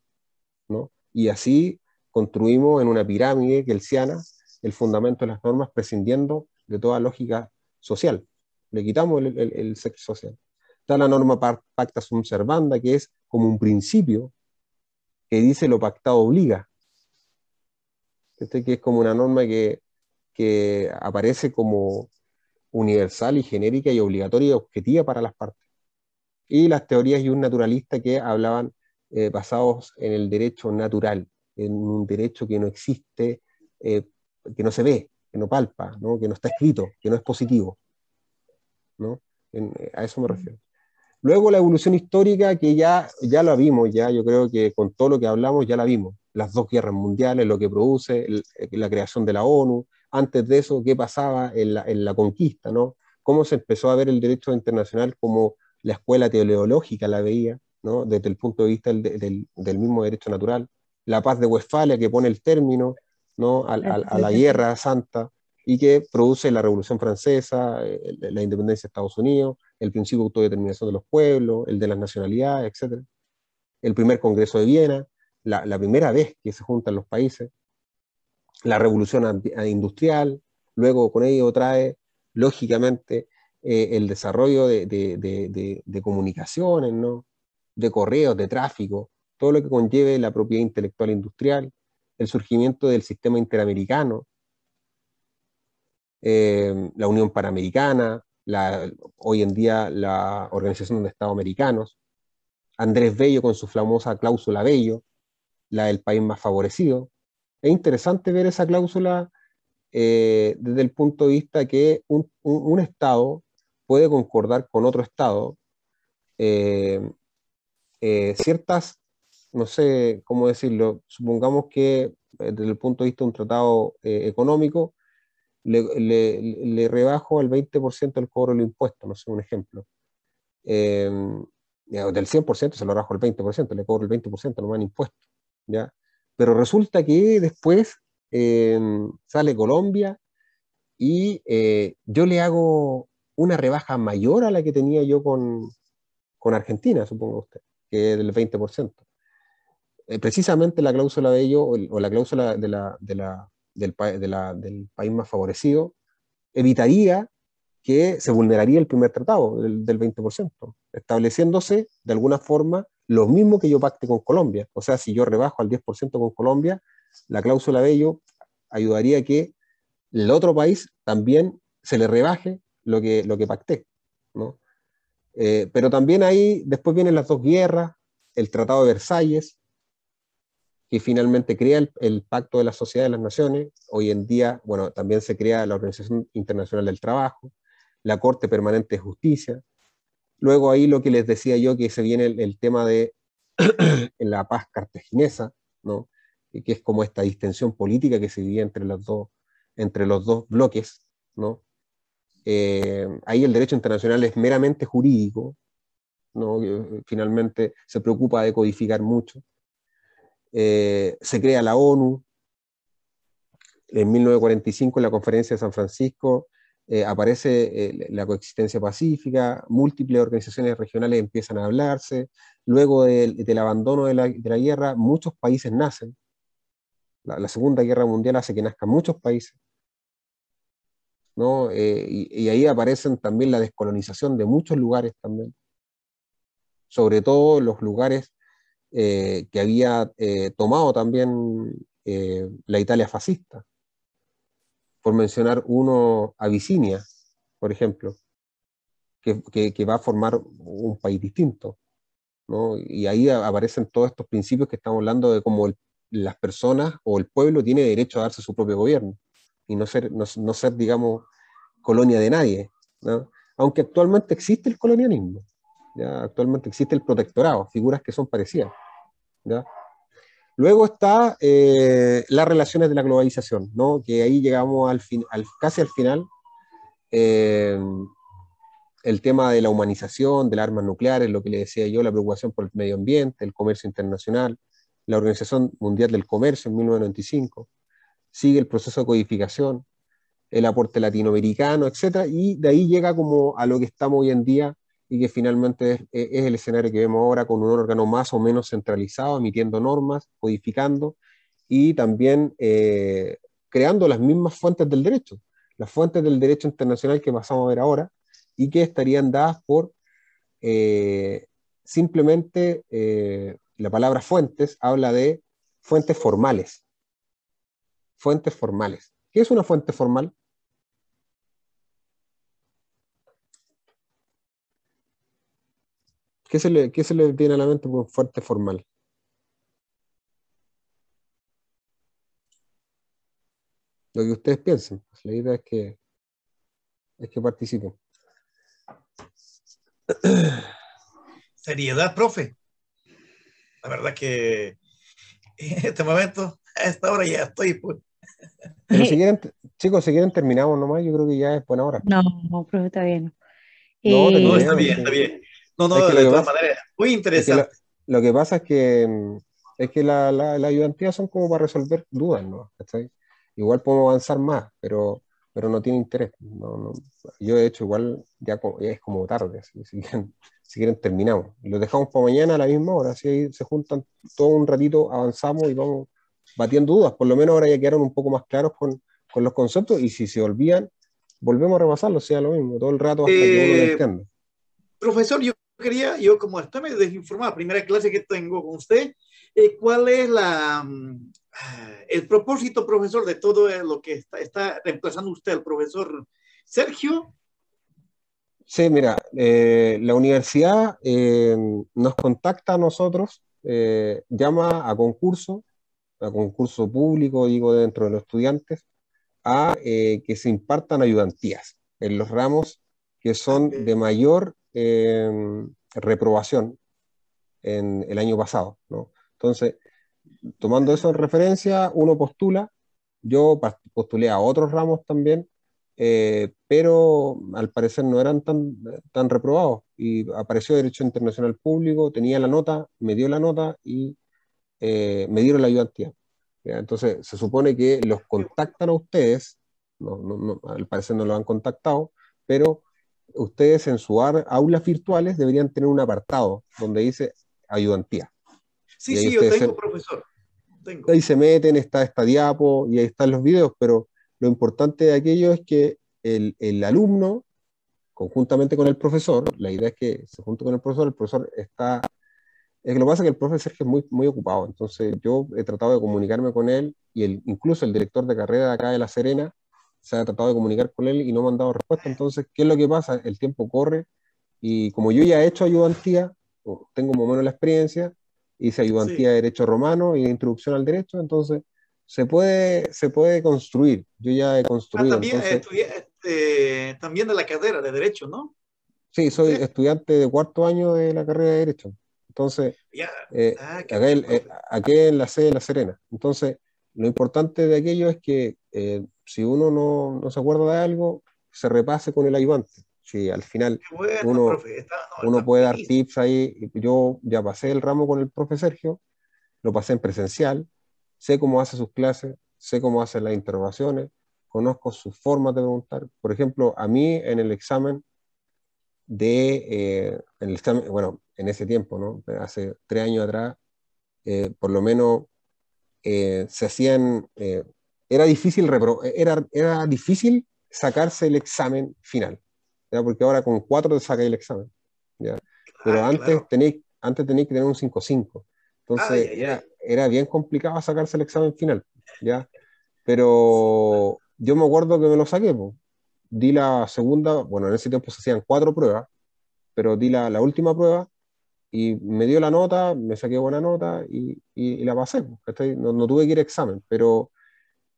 Y así construimos en una pirámide kelsiana el fundamento de las normas prescindiendo de toda lógica social. Le quitamos el, sexo social. Está la norma pacta sum servanda, que es como un principio que dice lo pactado obliga. Este que es como una norma que, que aparece como universal y genérica y obligatoria y objetiva para las partes. Y las teorías y un naturalista que hablaban eh, basados en el derecho natural, en un derecho que no existe eh, que no se ve, que no palpa, ¿no? que no está escrito, que no es positivo. ¿no? Eh, a eso me refiero. Luego la evolución histórica, que ya, ya la vimos, ya yo creo que con todo lo que hablamos ya la vimos. Las dos guerras mundiales, lo que produce, eh, la creación de la ONU, antes de eso, qué pasaba en la, en la conquista, ¿no? Cómo se empezó a ver el derecho internacional como la escuela teológica la veía, ¿no? Desde el punto de vista del, del, del mismo derecho natural. La paz de Westfalia, que pone el término, ¿no? A, la guerra santa y que produce la Revolución Francesa, eh, la independencia de Estados Unidos, el principio de autodeterminación de los pueblos, el de las nacionalidades, etc. El primer Congreso de Viena, la, primera vez que se juntan los países, la revolución industrial, luego con ello trae, lógicamente, eh, el desarrollo de, comunicaciones, de correos, de tráfico, todo lo que conlleve la propiedad intelectual e industrial, el surgimiento del sistema interamericano, eh, la Unión Panamericana, hoy en día la Organización de Estados Americanos, Andrés Bello con su famosa cláusula Bello, la del país más favorecido. Es interesante ver esa cláusula eh, desde el punto de vista que un, Estado puede concordar con otro Estado eh, ciertas no sé cómo decirlo, supongamos que eh, desde el punto de vista de un tratado eh, económico, le, le, rebajo al 20% el cobro del impuesto, no sé, un ejemplo. Em, del 100% se lo rebajo al 20%, le cobro el 20% no me más impuesto, ¿ya? Pero resulta que después em, sale Colombia y eh, yo le hago una rebaja mayor a la que tenía yo con, con Argentina, supongo usted, que es del 20%. Eh, precisamente la cláusula de ello, o, la cláusula de la, del, país más favorecido, evitaría que se vulneraría el primer tratado del, 20%, estableciéndose de alguna forma lo mismo que yo pacte con Colombia. O sea, si yo rebajo al 10% con Colombia, la cláusula de ello ayudaría a que el otro país también se le rebaje lo que, lo que pacté. Eh, pero también ahí después vienen las dos guerras, el Tratado de Versalles, que finalmente crea el, Pacto de la Sociedad de las Naciones. Hoy en día, bueno, también se crea la Organización Internacional del Trabajo, la Corte Permanente de Justicia. Luego ahí lo que les decía yo, que se viene el, tema de la paz cartaginesa, ¿no? que es como esta distensión política que se vivía entre los dos, entre los dos bloques. ¿no? Eh, ahí el derecho internacional es meramente jurídico, ¿no? Eh, finalmente se preocupa de codificar mucho. Eh, se crea la ONU, en 1945 en la conferencia de San Francisco eh, aparece eh, la coexistencia pacífica, múltiples organizaciones regionales empiezan a hablarse, luego del, abandono de la, guerra muchos países nacen, la, Segunda Guerra Mundial hace que nazcan muchos países, y, ahí aparecen también la descolonización de muchos lugares también, sobre todo los lugares eh, que había eh, tomado también eh, la Italia fascista. Por mencionar uno, Abisinia, por ejemplo, que, va a formar un país distinto. Y ahí aparecen todos estos principios que estamos hablando de cómo las personas o el pueblo tiene derecho a darse su propio gobierno y no ser, ser digamos, colonia de nadie. Aunque actualmente existe el colonialismo, Actualmente existe el protectorado, figuras que son parecidas. Luego está eh, las relaciones de la globalización, que ahí llegamos al casi al final. Eh, el tema de la humanización, de las armas nucleares, lo que le decía yo, la preocupación por el medio ambiente, el comercio internacional, la Organización Mundial del Comercio en 1995, sigue el proceso de codificación, el aporte latinoamericano, etc. Y de ahí llega como a lo que estamos hoy en día y que finalmente es, el escenario que vemos ahora con un órgano más o menos centralizado, emitiendo normas, codificando y también eh, creando las mismas fuentes del derecho, las fuentes del derecho internacional que pasamos a ver ahora y que estarían dadas por eh, simplemente eh, la palabra fuentes habla de fuentes formales. Fuentes formales. ¿Qué es una fuente formal? ¿Qué se le, qué viene a la mente por fuerte formal? Lo que ustedes piensen. Pues, la idea es que, es que participen. Seriedad, profe. La verdad que en este momento, a esta hora ya estoy. Pues. si quieren, chicos, si quieren terminamos nomás, yo creo que ya es buena hora. No, profe, está bien. Eh, no está bien, está bien. No, no, es que de todas maneras, muy interesante. lo, que pasa es que, mm, es que la, la, ayudantía son como para resolver dudas, ¿no? Igual podemos avanzar más, pero, pero no tiene interés. Yo, de hecho, igual ya, es como tarde, si, quieren, si quieren terminamos. Lo dejamos para mañana a la misma hora, si ahí se juntan todo un ratito, avanzamos y vamos batiendo dudas. Por lo menos ahora ya quedaron un poco más claros con, los conceptos y si se olvidan, volvemos a repasarlo, sea lo mismo, todo el rato hasta que uno lo eh, entienda. Profesor, yo quería, yo como estoy me primera clase que tengo con usted, eh, ¿cuál es la, mm, ah, el propósito, profesor, de todo lo que está, está reemplazando usted, el profesor Sergio? Sí, mira, eh, la universidad eh, nos contacta a nosotros, llama a concurso, a concurso público, digo, dentro de los estudiantes, a que se impartan ayudantías en los ramos que son de mayor Em, reprobación en el año pasado. ¿no? Entonces, tomando eso en referencia, uno postula, yo postulé a otros ramos también, eh, pero al parecer no eran tan, tan reprobados. Y apareció Derecho Internacional Público, tenía la nota, me dio la nota y eh, me dieron la ayuda Entonces, se supone que los contactan a ustedes, no, no, no, al parecer no lo han contactado, pero ustedes en sus aulas virtuales deberían tener un apartado donde dice ayudantía. Sí, sí, yo tengo, profesor. Ahí se meten, está esta diapo y ahí están los videos, pero lo importante de aquello es que el, alumno, conjuntamente con el profesor, la idea es que se junto con el profesor, el profesor está... Es lo que pasa es que el profesor es muy, muy ocupado, entonces yo he tratado de comunicarme con él y el, incluso el director de carrera de acá de La Serena se ha tratado de comunicar con él y no me han dado respuesta. Entonces, ¿qué es lo que pasa? El tiempo corre y como yo ya he hecho ayudantía, tengo más o menos la experiencia, hice ayudantía de Derecho Romano y Introducción al Derecho, entonces se puede, se puede construir. Yo ya he ah, construido. Este, también, de la carrera de Derecho, ¿no? Sí, soy estudiante de cuarto año de la carrera de Derecho. Entonces, eh, ah, eh, aquí en la sede de La Serena. Entonces, lo importante de aquello es que eh, si uno no, se acuerda de algo, se repase con el ayudante. Si al final uno, puede dar tips ahí, yo ya pasé el ramo con el profe Sergio, lo pasé en presencial, sé cómo hace sus clases, sé cómo hace las interrogaciones, conozco sus formas de preguntar. Por ejemplo, a mí en el examen de, eh, examen, bueno, en ese tiempo, ¿no? Hace tres años atrás, eh, por lo menos eh, se hacían era difícil, era, era difícil sacarse el examen final, ¿ya? porque ahora con cuatro te saca el examen. ¿ya? Pero ah, antes, tenéis, antes que tener un 5-5. Entonces ah, ya Era, bien complicado sacarse el examen final. ¿ya? Pero yo me acuerdo que me lo saqué. Di la segunda, bueno, en ese tiempo se hacían cuatro pruebas, pero di la, la última prueba y me dio la nota, me saqué buena nota y, y, la pasé. no, no, tuve que ir examen, pero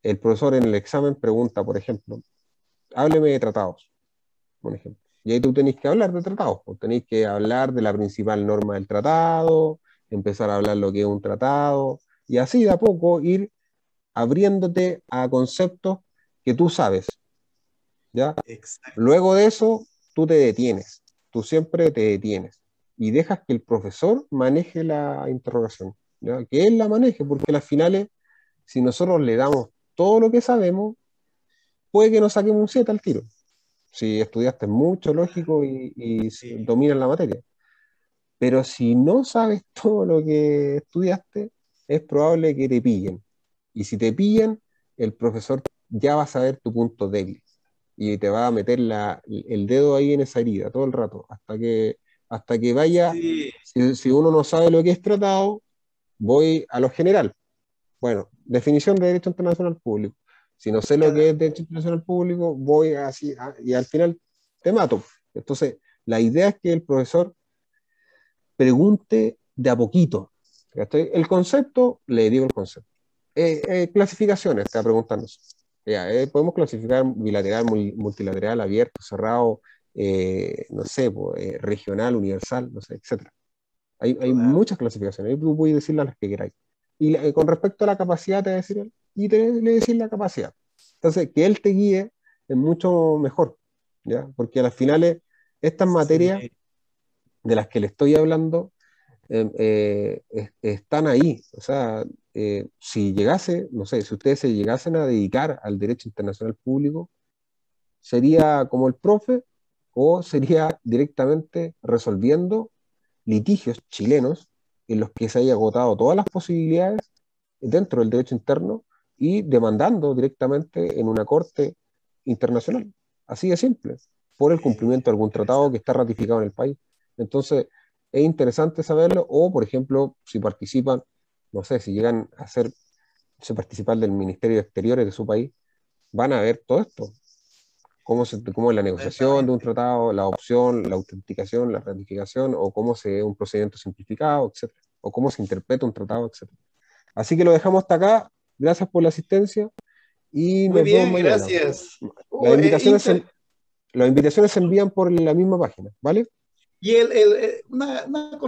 el profesor en el examen pregunta, por ejemplo, hábleme de tratados, ejemplo. Y ahí tú tenés que hablar de tratados, o pues, tenés que hablar de la principal norma del tratado, empezar a hablar lo que es un tratado, y así de a poco ir abriéndote a conceptos que tú sabes. Luego de eso, tú te detienes, tú siempre te detienes y dejas que el profesor maneje la interrogación, que él la maneje, porque las finales, si nosotros le damos todo lo que sabemos, puede que nos saquemos un 7 al tiro. Si estudiaste mucho lógico y, y dominas la materia. Pero si no sabes todo lo que estudiaste, es probable que te pillen. Y si te pillan, el profesor ya va a saber tu punto débil y te va a meter el dedo ahí en esa herida todo el rato, hasta que, hasta que vaya, si, si, uno no sabe lo que es tratado, voy a lo general. Bueno, definición de derecho internacional público. Si no sé lo que es derecho internacional público, voy así y al final te mato. Entonces, la idea es que el profesor pregunte de a poquito. El concepto, le digo el concepto. Eh, eh, clasificaciones, está preguntándose. Eh, podemos clasificar bilateral, multilateral, abierto, cerrado, no sé, regional, universal, no sé, etc. Hay, muchas clasificaciones, voy a puedes a las que queráis y con respecto a la capacidad te decir y te le decir la capacidad. Entonces, que él te guíe es mucho mejor, Porque a las finales, estas materias de las que le estoy hablando em, eh, están ahí. O sea, eh, si llegase, no sé, si ustedes se llegasen a dedicar al derecho internacional público, sería como el profe o sería directamente resolviendo litigios chilenos en los que se haya agotado todas las posibilidades dentro del derecho interno y demandando directamente en una corte internacional. Así de simple, por el cumplimiento de algún tratado que está ratificado en el país. Entonces, es interesante saberlo, o por ejemplo, si participan, no sé, si llegan a ser, se participar del Ministerio de Exteriores de su país, van a ver todo esto cómo, se, cómo la negociación de un tratado, la opción, la autenticación, la ratificación, o cómo se un procedimiento simplificado, etcétera, o cómo se interpreta un tratado, etcétera. Así que lo dejamos hasta acá. Gracias por la asistencia. Y Muy bien, muy gracias. Las, uh, eh, invitaciones se, invitaciones se envían por la misma página, ¿vale? Y el, eh, una, una